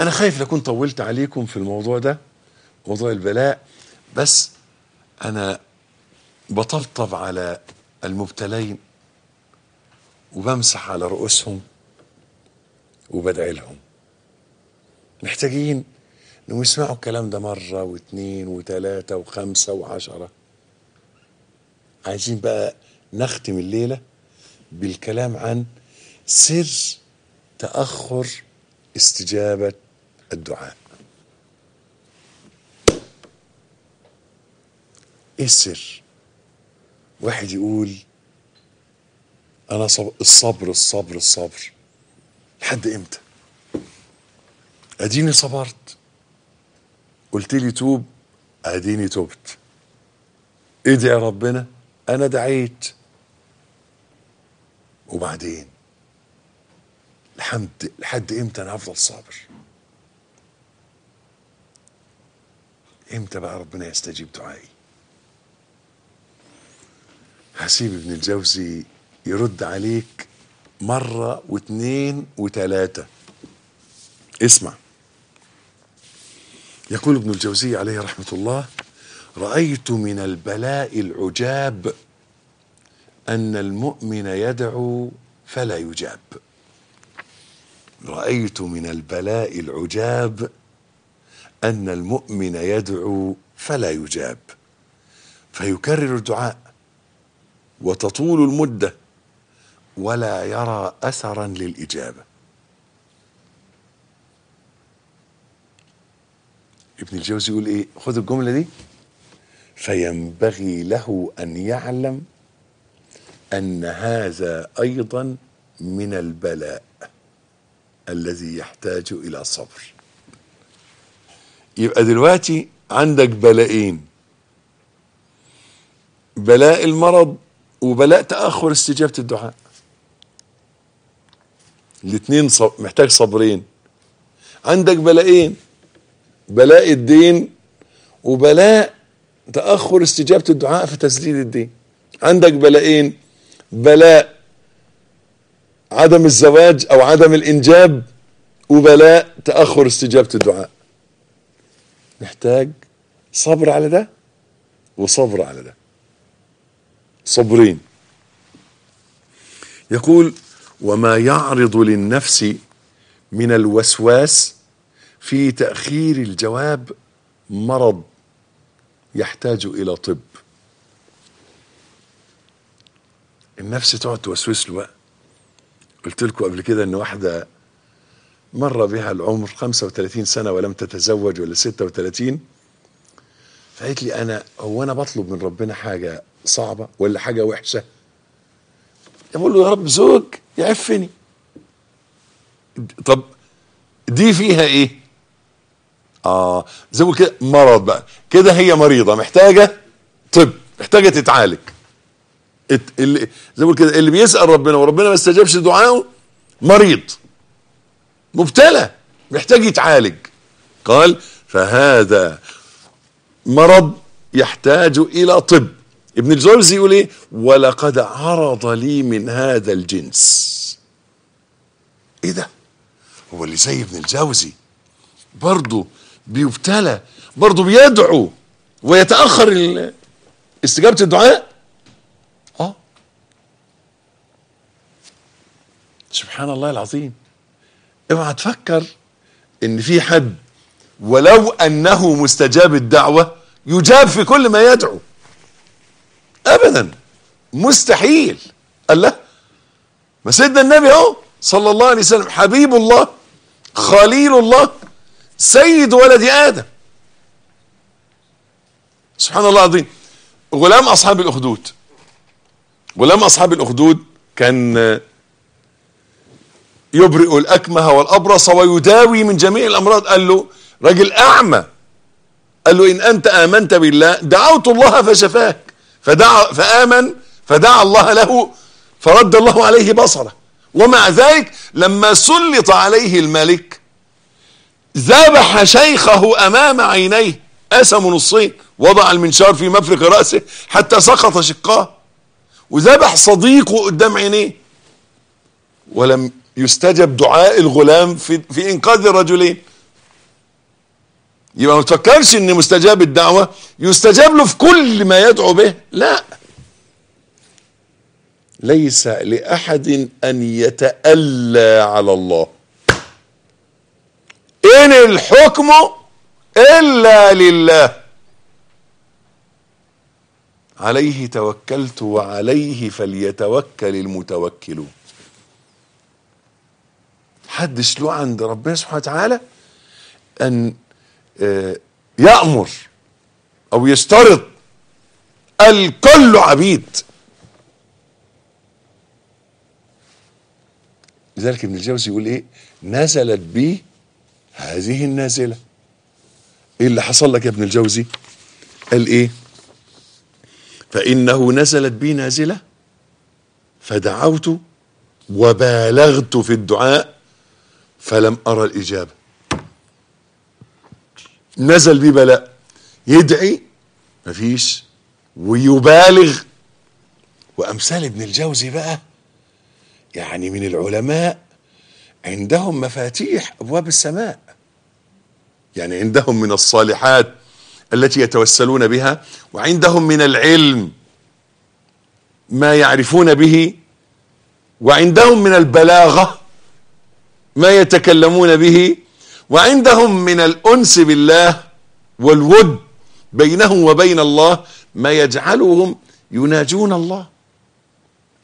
أنا خايف لكون طولت عليكم في الموضوع ده موضوع البلاء بس أنا بطبطب على المبتلين وبمسح على رؤوسهم وبدعي لهم محتاجين انهم يسمعوا الكلام ده مرة واثنين وثلاثة وخمسة وعشرة عايزين بقى نختم الليلة بالكلام عن سر تأخر استجابة الدعاء ايه السر واحد يقول انا صب... الصبر الصبر الصبر لحد امتى اديني صبرت قلت لي توب اديني توبت ادعي ربنا انا دعيت وبعدين لحد لحد امتى انا هفضل صابر امتى بقى ربنا يستجيب دعائي هشيم ابن الجوزي يرد عليك مرة واثنين وثلاثة اسمع يقول ابن الجوزي عليه رحمة الله رأيت من البلاء العجاب أن المؤمن يدعو فلا يجاب رأيت من البلاء العجاب أن المؤمن يدعو فلا يجاب فيكرر الدعاء وتطول المدة ولا يرى أثرا للإجابة ابن الجوزي يقول إيه خذ الجملة دي فينبغي له أن يعلم أن هذا أيضا من البلاء الذي يحتاج إلى صبر يبقى دلوقتي عندك بلائين بلاء المرض وبلاء تاخر استجابه الدعاء الاثنين صب... محتاج صبرين عندك بلائين بلاء الدين وبلاء تاخر استجابه الدعاء في تسديد الدين عندك بلائين بلاء عدم الزواج او عدم الانجاب وبلاء تاخر استجابه الدعاء محتاج صبر على ده وصبر على ده صبرين يقول وما يعرض للنفس من الوسواس في تاخير الجواب مرض يحتاج الى طب النفس تقعد توسوس له بقى قلت لكم قبل كده ان واحده مر بها العمر 35 سنه ولم تتزوج ولا 36 فقالت لي انا هو انا بطلب من ربنا حاجه صعبه ولا حاجه وحشه بقول له يا رب زوج يعفني طب دي فيها ايه اه زي ما كده مرض بقى كده هي مريضه محتاجه طب محتاجه تتعالج اللي زي ما كده اللي بيسال ربنا وربنا ما استجابش دعائه مريض مبتلى محتاج يتعالج قال فهذا مرض يحتاج الى طب ابن الجوزي يقول ايه ولقد عرض لي من هذا الجنس ايه ده هو اللي زي ابن الجوزي برضه بيبتلى برضه بيدعو ويتاخر استجابه الدعاء اه سبحان الله العظيم اوعى تفكر ان في حد ولو انه مستجاب الدعوه يجاب في كل ما يدعو ابدا مستحيل قال لا ما سيدنا النبي اهو صلى الله عليه وسلم حبيب الله خليل الله سيد ولد ادم سبحان الله العظيم غلام اصحاب الاخدود غلام اصحاب الاخدود كان يبرئ الاكمه والابرص ويداوي من جميع الامراض قال له راجل اعمى قال له ان انت امنت بالله دعوت الله فشفاك فدعا فآمن فدعا الله له فرد الله عليه بصره ومع ذلك لما سلط عليه الملك ذبح شيخه أمام عينيه قسم نصين وضع المنشار في مفرق رأسه حتى سقط شقاه وذبح صديقه قدام عينيه ولم يستجب دعاء الغلام في, في إنقاذ الرجلين يبقى ما تفكرش ان مستجاب الدعوه يستجاب له في كل ما يدعو به لا ليس لاحد ان يتالى على الله ان الحكم الا لله عليه توكلت وعليه فليتوكل المتوكلون محدش له عند ربنا سبحانه وتعالى ان آه، يأمر أو يشترط الكل عبيد لذلك ابن الجوزي يقول ايه نزلت بي هذه النازلة ايه اللي حصل لك يا ابن الجوزي قال ايه فإنه نزلت بي نازلة فدعوت وبالغت في الدعاء فلم أرى الإجابة نزل بيه بلاء يدعي مفيش ويبالغ وأمثال ابن الجوزي بقى يعني من العلماء عندهم مفاتيح أبواب السماء يعني عندهم من الصالحات التي يتوسلون بها وعندهم من العلم ما يعرفون به وعندهم من البلاغة ما يتكلمون به وعندهم من الأنس بالله والود بينهم وبين الله ما يجعلهم يناجون الله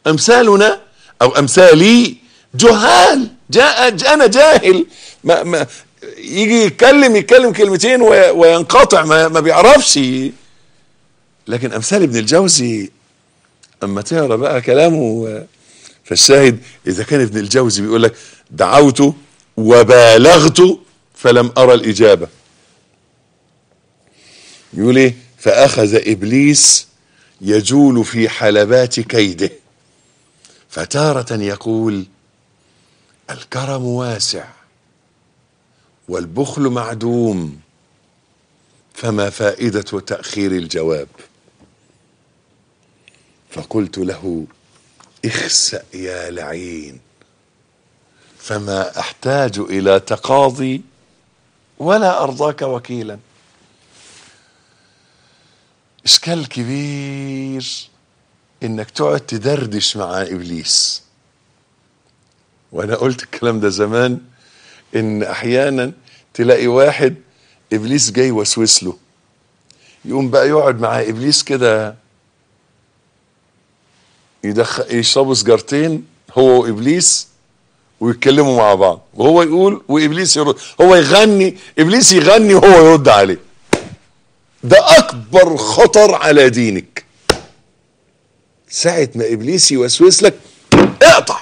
أمثالنا أو أمثالي جهال جاء أنا جاهل ما ما يجي يتكلم يتكلم كلمتين وينقطع ما, ما بيعرفش لكن أمثال ابن الجوزي أما تقرأ بقى كلامه فالشاهد إذا كان ابن الجوزي بيقول لك دعوت وبالغت فلم أرى الإجابة يقول إيه فأخذ إبليس يجول في حلبات كيده فتارة يقول الكرم واسع والبخل معدوم فما فائدة تأخير الجواب فقلت له اخسأ يا لعين فما أحتاج إلى تقاضي ولا أرضاك وكيلا إشكال كبير إنك تقعد تدردش مع إبليس وأنا قلت الكلام ده زمان إن أحيانا تلاقي واحد إبليس جاي وسوس له يقوم بقى يقعد مع إبليس كده يدخل يشربوا سجارتين هو وإبليس ويتكلموا مع بعض وهو يقول وابليس يرد هو يغني ابليس يغني وهو يرد عليه ده اكبر خطر على دينك ساعة ما ابليس يوسوس لك اقطع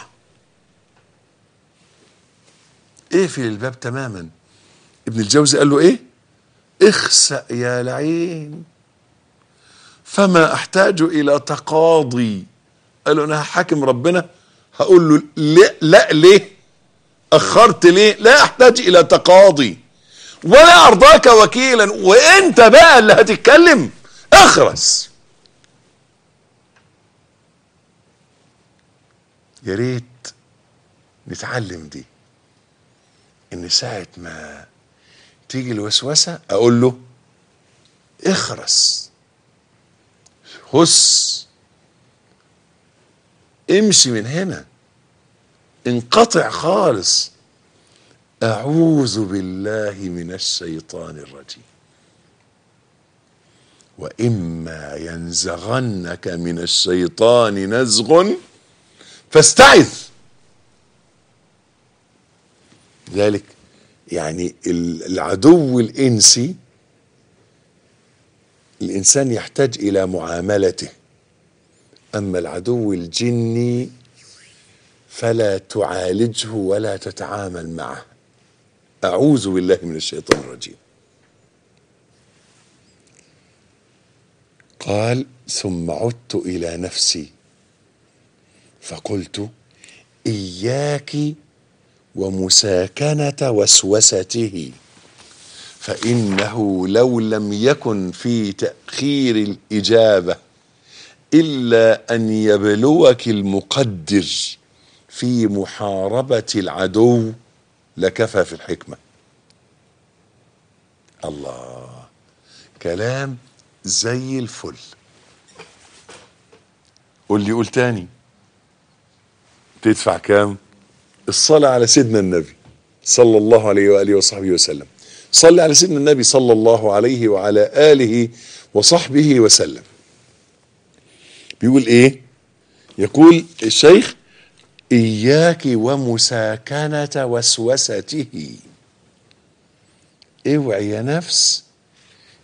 اقفل إيه الباب تماما ابن الجوزي قال له ايه اخسأ يا لعين فما احتاج الى تقاضي قال له انا هحاكم ربنا هقول له ليه لا ليه اخرت ليه لا احتاج الى تقاضي ولا ارضاك وكيلا وانت بقى اللي هتتكلم اخرس يا ريت نتعلم دي ان ساعة ما تيجي الوسوسة اقول له اخرس هس امشي من هنا انقطع خالص أعوذ بالله من الشيطان الرجيم وإما ينزغنك من الشيطان نزغ فاستعذ ذلك يعني العدو الإنسي الإنسان يحتاج إلى معاملته أما العدو الجني فلا تعالجه ولا تتعامل معه أعوذ بالله من الشيطان الرجيم قال ثم عدت إلى نفسي فقلت إياك ومساكنة وسوسته فإنه لو لم يكن في تأخير الإجابة إلا أن يبلوك المقدر في محاربة العدو لكفى في الحكمة الله كلام زي الفل قول لي قول تاني تدفع كام الصلاة على سيدنا النبي صلى الله عليه وآله وصحبه وسلم صل على سيدنا النبي صلى الله عليه وعلى آله وصحبه وسلم بيقول ايه يقول الشيخ إياك ومساكنة وسوسته اوعي يا نفس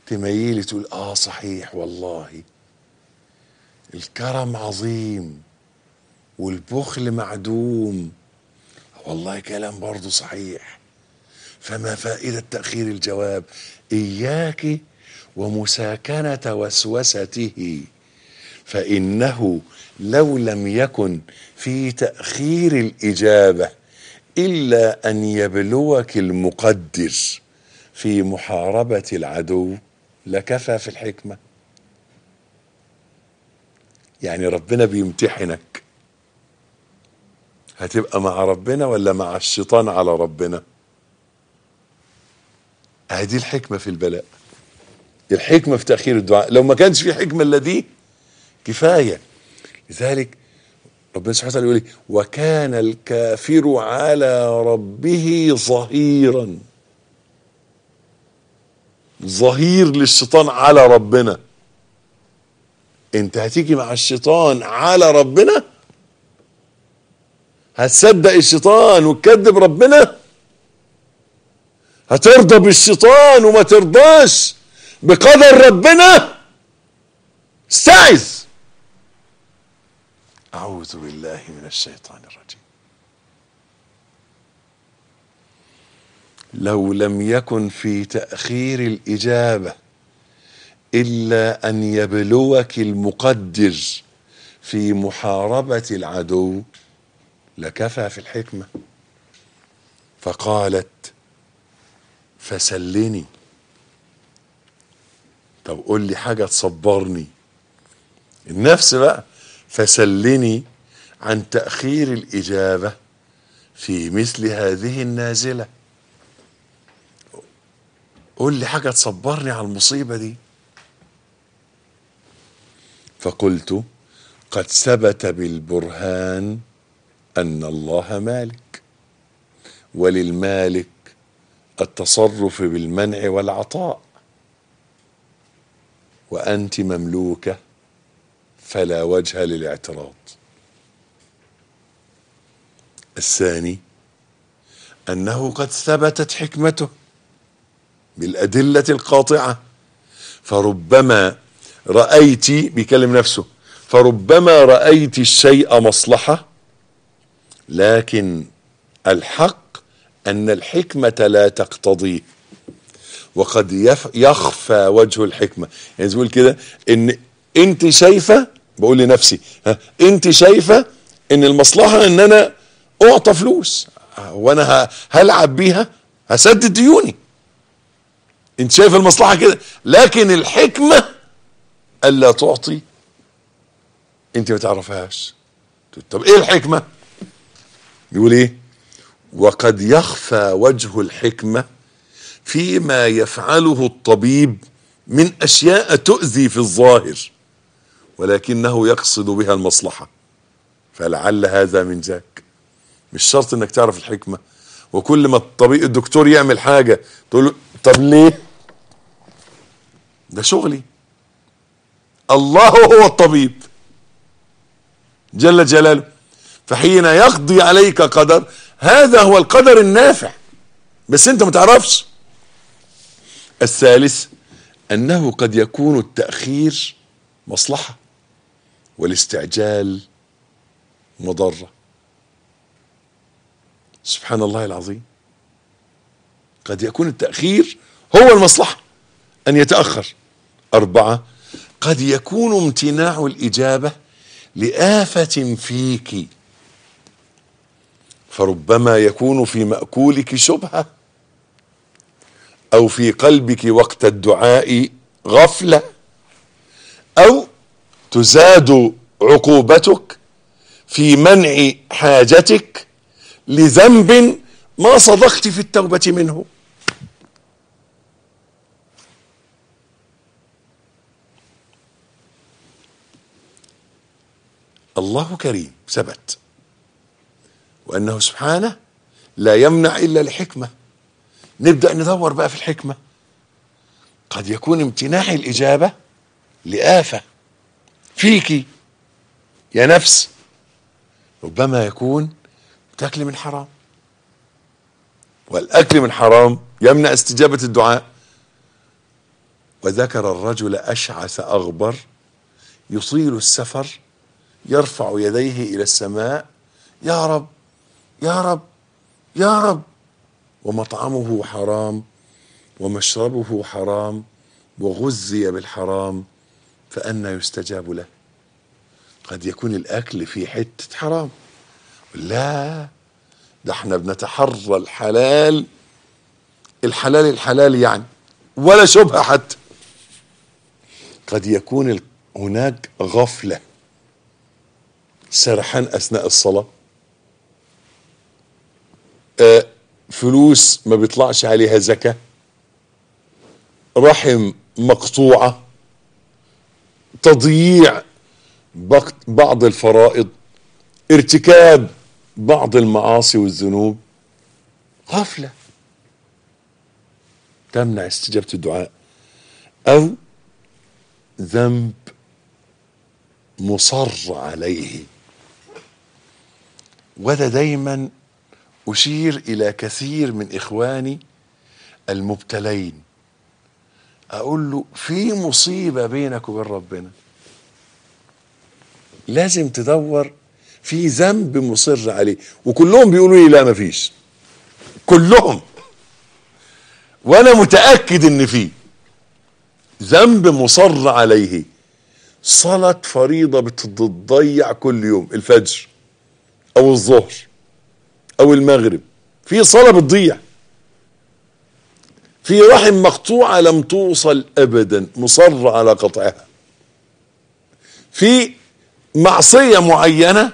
تميلي تقول اه صحيح والله الكرم عظيم والبخل معدوم والله كلام برضه صحيح فما فائدة تأخير الجواب إياك ومساكنة وسوسته فإنه لو لم يكن في تاخير الاجابه الا ان يبلوك المقدر في محاربه العدو لكفى في الحكمه يعني ربنا بيمتحنك هتبقى مع ربنا ولا مع الشيطان على ربنا هذه الحكمة في البلاء الحكمة في تأخير الدعاء لو ما كانش في حكمة الا دي كفاية لذلك ربنا سبحانه وتعالى يقول إيه؟ وكان الكافر على ربه ظهيرا ظهير للشيطان على ربنا انت هتيجي مع الشيطان على ربنا هتصدق الشيطان وتكذب ربنا هترضى بالشيطان وما ترضاش بقدر ربنا استعذ أعوذ بالله من الشيطان الرجيم لو لم يكن في تأخير الإجابة إلا أن يبلوك المقدر في محاربة العدو لكفى في الحكمة فقالت فسلني طب قول لي حاجة تصبرني النفس بقى فسلني عن تأخير الإجابة في مثل هذه النازلة قول لي حاجة تصبرني على المصيبة دي فقلت قد ثبت بالبرهان أن الله مالك وللمالك التصرف بالمنع والعطاء وأنت مملوكة فلا وجه للاعتراض الثاني أنه قد ثبتت حكمته بالأدلة القاطعة فربما رأيت بيكلم نفسه فربما رأيت الشيء مصلحة لكن الحق أن الحكمة لا تقتضيه وقد يخفى وجه الحكمة يعني تقول كده إن أنت شايفة بقول لنفسي ها انت شايفه ان المصلحه ان انا اعطى فلوس وانا هلعب بيها هسدد ديوني انت شايف المصلحه كده لكن الحكمه الا تعطي انت ما تعرفهاش طب ايه الحكمه يقول ايه وقد يخفى وجه الحكمه فيما يفعله الطبيب من اشياء تؤذي في الظاهر ولكنه يقصد بها المصلحة فلعل هذا من ذاك مش شرط انك تعرف الحكمة وكل ما الطبيب الدكتور يعمل حاجة تقول له طب ليه ده شغلي الله هو الطبيب جل جلاله فحين يقضي عليك قدر هذا هو القدر النافع بس انت ما تعرفش الثالث انه قد يكون التاخير مصلحه والاستعجال مضرة سبحان الله العظيم قد يكون التأخير هو المصلحة أن يتأخر أربعة قد يكون امتناع الإجابة لآفة فيك فربما يكون في مأكولك شبهة أو في قلبك وقت الدعاء غفلة أو تزاد عقوبتك في منع حاجتك لذنب ما صدقت في التوبة منه الله كريم ثبت وأنه سبحانه لا يمنع إلا الحكمة نبدأ ندور بقى في الحكمة قد يكون امتناع الإجابة لآفة فيك يا نفس ربما يكون تاكل من حرام والاكل من حرام يمنع استجابه الدعاء وذكر الرجل اشعث اغبر يصيل السفر يرفع يديه الى السماء يا رب يا رب يا رب ومطعمه حرام ومشربه حرام وغزي بالحرام فأنا يستجاب له قد يكون الأكل في حتة حرام لا ده احنا بنتحرى الحلال الحلال الحلال يعني ولا شبهة حتى قد يكون هناك غفلة سرحان أثناء الصلاة آه فلوس ما بيطلعش عليها زكاة رحم مقطوعة تضييع بعض الفرائض ارتكاب بعض المعاصي والذنوب غفلة تمنع استجابة الدعاء أو ذنب مصر عليه وده دايما أشير إلى كثير من إخواني المبتلين اقول له في مصيبه بينك وبين ربنا لازم تدور في ذنب مصر عليه وكلهم بيقولوا لي لا ما فيش كلهم وانا متاكد ان في ذنب مصر عليه صلاه فريضه بتضيع كل يوم الفجر او الظهر او المغرب في صلاه بتضيع في رحم مقطوعة لم توصل أبدا مصر على قطعها في معصية معينة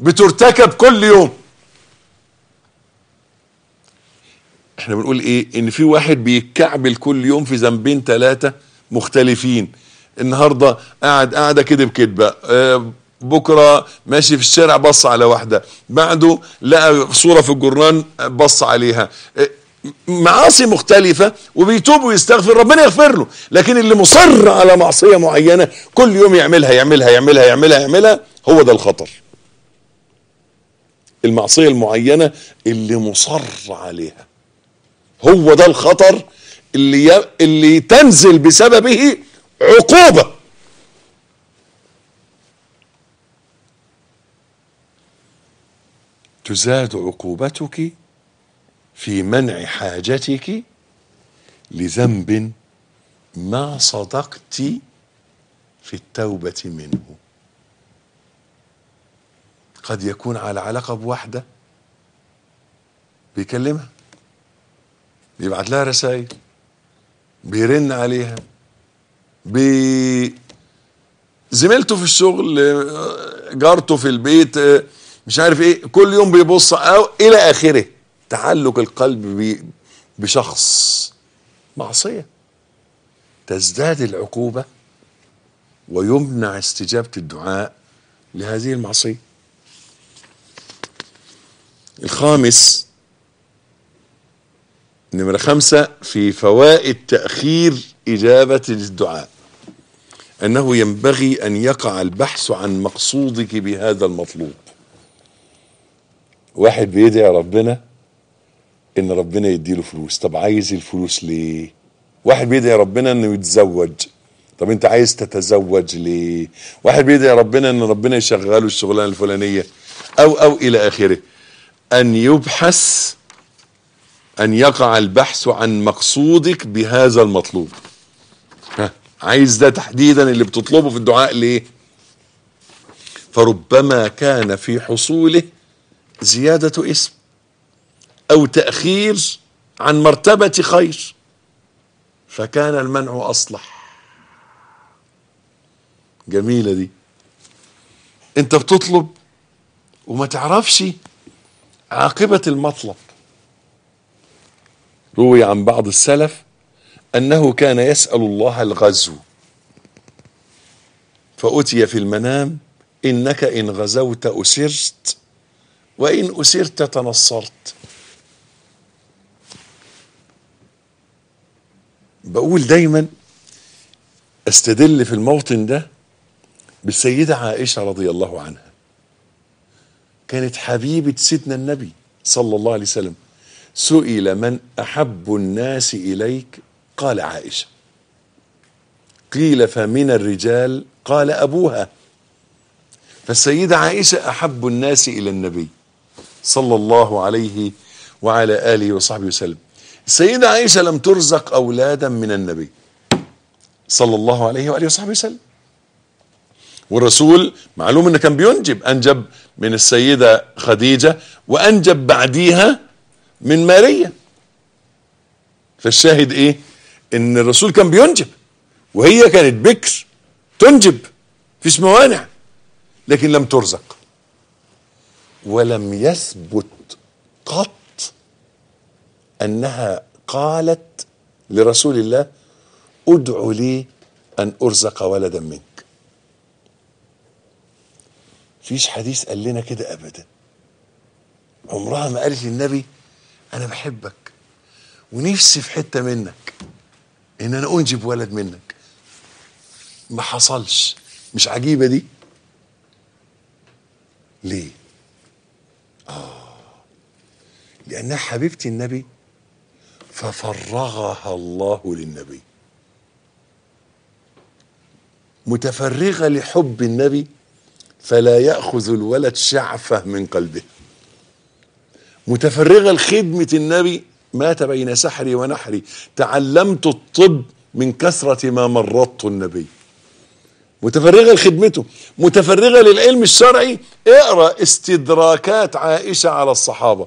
بترتكب كل يوم احنا بنقول ايه ان في واحد بيتكعبل كل يوم في ذنبين ثلاثة مختلفين النهاردة قاعد قاعدة كده بكدبة اه بكرة ماشي في الشارع بص على واحدة بعده لقى صورة في الجرنان بص عليها اه معاصي مختلفة وبيتوب ويستغفر ربنا يغفر له لكن اللي مصر على معصية معينة كل يوم يعملها يعملها يعملها يعملها يعملها هو ده الخطر المعصية المعينة اللي مصر عليها هو ده الخطر اللي اللي تنزل بسببه عقوبة تزاد عقوبتك في منع حاجتك لذنب ما صدقت في التوبة منه قد يكون على علاقة بواحدة بيكلمها بيبعت لها رسائل بيرن عليها بي زميلته في الشغل جارته في البيت مش عارف ايه كل يوم بيبص او الى اخره تعلق القلب بشخص معصية تزداد العقوبة ويمنع استجابة الدعاء لهذه المعصية الخامس نمرة خمسة في فوائد تأخير إجابة الدعاء أنه ينبغي أن يقع البحث عن مقصودك بهذا المطلوب واحد بيدعي ربنا ان ربنا يديله فلوس طب عايز الفلوس ليه واحد بيدعي ربنا انه يتزوج طب انت عايز تتزوج ليه واحد بيدعي ربنا ان ربنا يشغله الشغلانه الفلانيه او او الى اخره ان يبحث ان يقع البحث عن مقصودك بهذا المطلوب ها عايز ده تحديدا اللي بتطلبه في الدعاء ليه فربما كان في حصوله زياده اسم أو تأخير عن مرتبة خير فكان المنع أصلح جميلة دي انت بتطلب وما تعرفش عاقبة المطلب روي عن بعض السلف أنه كان يسأل الله الغزو فأتي في المنام إنك إن غزوت أسرت وإن أسرت تنصرت بقول دايما استدل في الموطن ده بالسيدة عائشة رضي الله عنها كانت حبيبة سيدنا النبي صلى الله عليه وسلم سئل من أحب الناس إليك قال عائشة قيل فمن الرجال قال أبوها فالسيدة عائشة أحب الناس إلى النبي صلى الله عليه وعلى آله وصحبه وسلم سيدة عائشة لم ترزق أولادا من النبي صلى الله عليه وآله وصحبه وسلم والرسول معلوم أنه كان بينجب أنجب من السيدة خديجة وأنجب بعديها من ماريا فالشاهد إيه أن الرسول كان بينجب وهي كانت بكر تنجب فيش موانع لكن لم ترزق ولم يثبت قط انها قالت لرسول الله ادع لي ان ارزق ولدا منك فيش حديث قال لنا كده ابدا عمرها ما قالت للنبي انا بحبك ونفسي في حته منك ان انا انجب ولد منك ما حصلش مش عجيبه دي ليه اه لانها حبيبتي النبي ففرغها الله للنبي متفرغة لحب النبي فلا يأخذ الولد شعفة من قلبه متفرغة لخدمة النبي مات بين سحري ونحري تعلمت الطب من كثرة ما مرضت النبي متفرغة لخدمته متفرغة للعلم الشرعي اقرأ استدراكات عائشة على الصحابة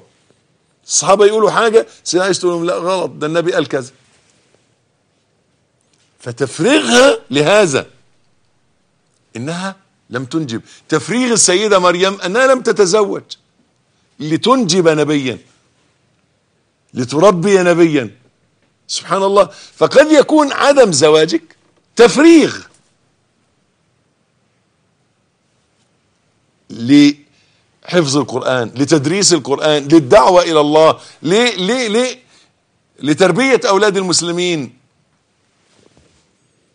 الصحابه يقولوا حاجه سيدنا عائشه تقول لهم لا غلط ده النبي قال كذا فتفريغها لهذا انها لم تنجب تفريغ السيده مريم انها لم تتزوج لتنجب نبيا لتربي نبيا سبحان الله فقد يكون عدم زواجك تفريغ حفظ القرآن لتدريس القرآن للدعوة إلى الله ليه ليه ليه لتربية أولاد المسلمين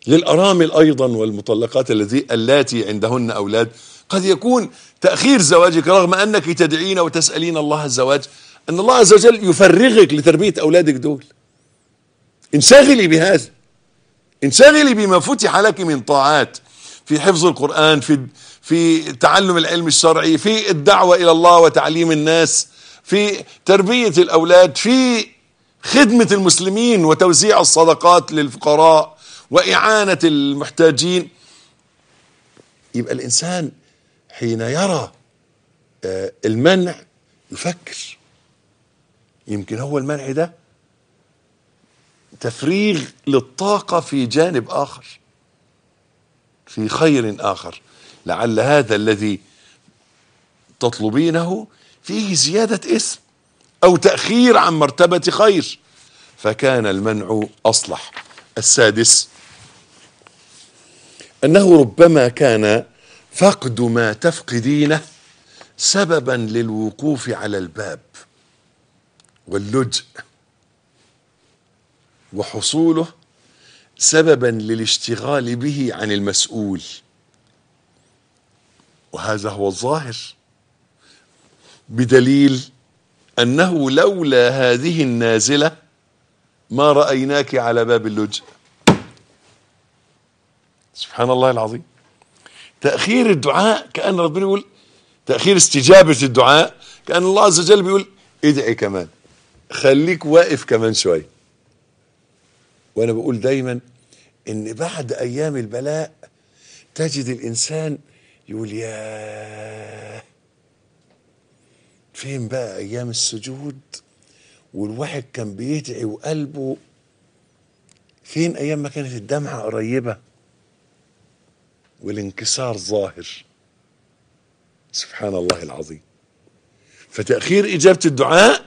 للأرامل أيضا والمطلقات التي اللاتي عندهن أولاد قد يكون تأخير زواجك رغم أنك تدعين وتسألين الله الزواج أن الله عز وجل يفرغك لتربية أولادك دول انشغلي بهذا انشغلي بما فتح لك من طاعات في حفظ القرآن في في تعلم العلم الشرعي في الدعوة إلى الله وتعليم الناس في تربية الأولاد في خدمة المسلمين وتوزيع الصدقات للفقراء وإعانة المحتاجين يبقى الإنسان حين يرى آه، المنع يفكر يمكن هو المنع ده تفريغ للطاقة في جانب آخر في خير آخر لعل هذا الذي تطلبينه فيه زيادة اسم أو تأخير عن مرتبة خير فكان المنع أصلح السادس أنه ربما كان فقد ما تفقدينه سببا للوقوف على الباب واللجء وحصوله سببا للاشتغال به عن المسؤول وهذا هو الظاهر بدليل أنه لولا هذه النازلة ما رأيناك على باب اللج سبحان الله العظيم تأخير الدعاء كأن ربنا بيقول تأخير استجابة الدعاء كأن الله عز وجل بيقول ادعي كمان خليك واقف كمان شوية وأنا بقول دايما إن بعد أيام البلاء تجد الإنسان يقول يا فين بقى ايام السجود والواحد كان بيدعي وقلبه فين ايام ما كانت الدمعه قريبه والانكسار ظاهر سبحان الله العظيم فتاخير اجابه الدعاء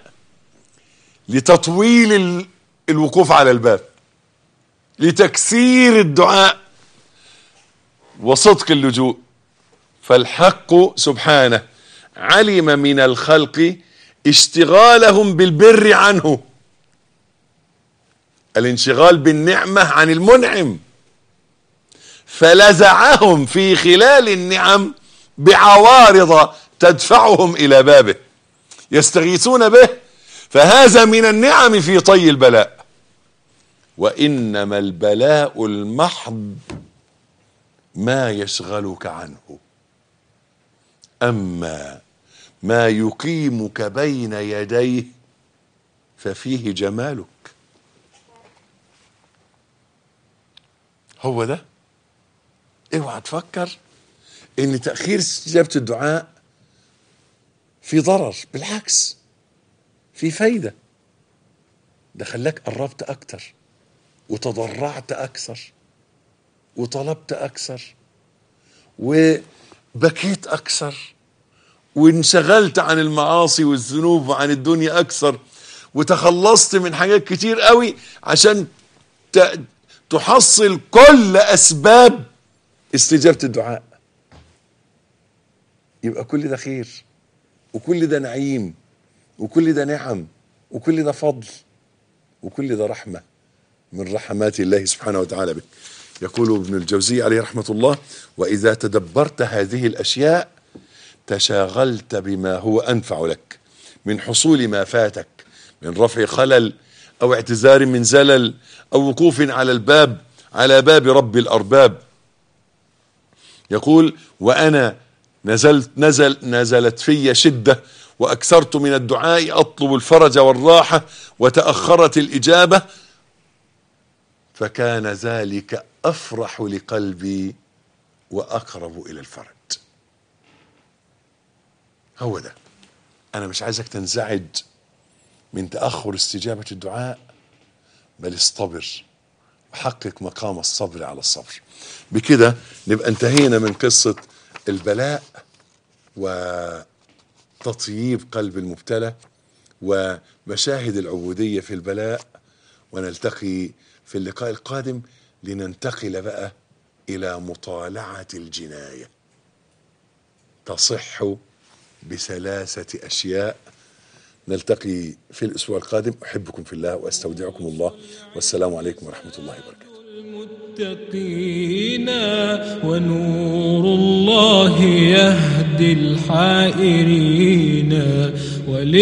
لتطويل الوقوف على الباب لتكسير الدعاء وصدق اللجوء فالحق سبحانه علم من الخلق اشتغالهم بالبر عنه الانشغال بالنعمة عن المنعم فلزعهم في خلال النعم بعوارض تدفعهم إلى بابه يستغيثون به فهذا من النعم في طي البلاء وإنما البلاء المحض ما يشغلك عنه أما ما يقيمك بين يديه ففيه جمالك هو ده اوعى تفكر ان تاخير استجابه الدعاء في ضرر بالعكس في فايده ده خلاك قربت اكتر وتضرعت اكثر وطلبت اكثر و بكيت أكثر وانشغلت عن المعاصي والذنوب وعن الدنيا أكثر وتخلصت من حاجات كتير قوي عشان تحصل كل أسباب استجابة الدعاء يبقى كل ده خير وكل ده نعيم وكل ده نعم وكل ده فضل وكل ده رحمة من رحمات الله سبحانه وتعالى بك يقول ابن الجوزي عليه رحمة الله وإذا تدبرت هذه الأشياء تشاغلت بما هو أنفع لك من حصول ما فاتك من رفع خلل أو اعتذار من زلل أو وقوف على الباب على باب رب الأرباب يقول وأنا نزلت نزل نزلت في شدة وأكثرت من الدعاء أطلب الفرج والراحة وتأخرت الإجابة فكان ذلك أفرح لقلبي وأقرب إلى الفرج هو ده أنا مش عايزك تنزعج من تأخر استجابة الدعاء بل اصطبر وحقق مقام الصبر على الصبر بكده نبقى انتهينا من قصة البلاء وتطييب قلب المبتلى ومشاهد العبودية في البلاء ونلتقي في اللقاء القادم لننتقل بقى إلى مطالعة الجناية تصح بثلاثة أشياء نلتقي في الأسبوع القادم أحبكم في الله وأستودعكم الله والسلام عليكم ورحمة الله وبركاته المتقينا ونور الله يهدي الحائرين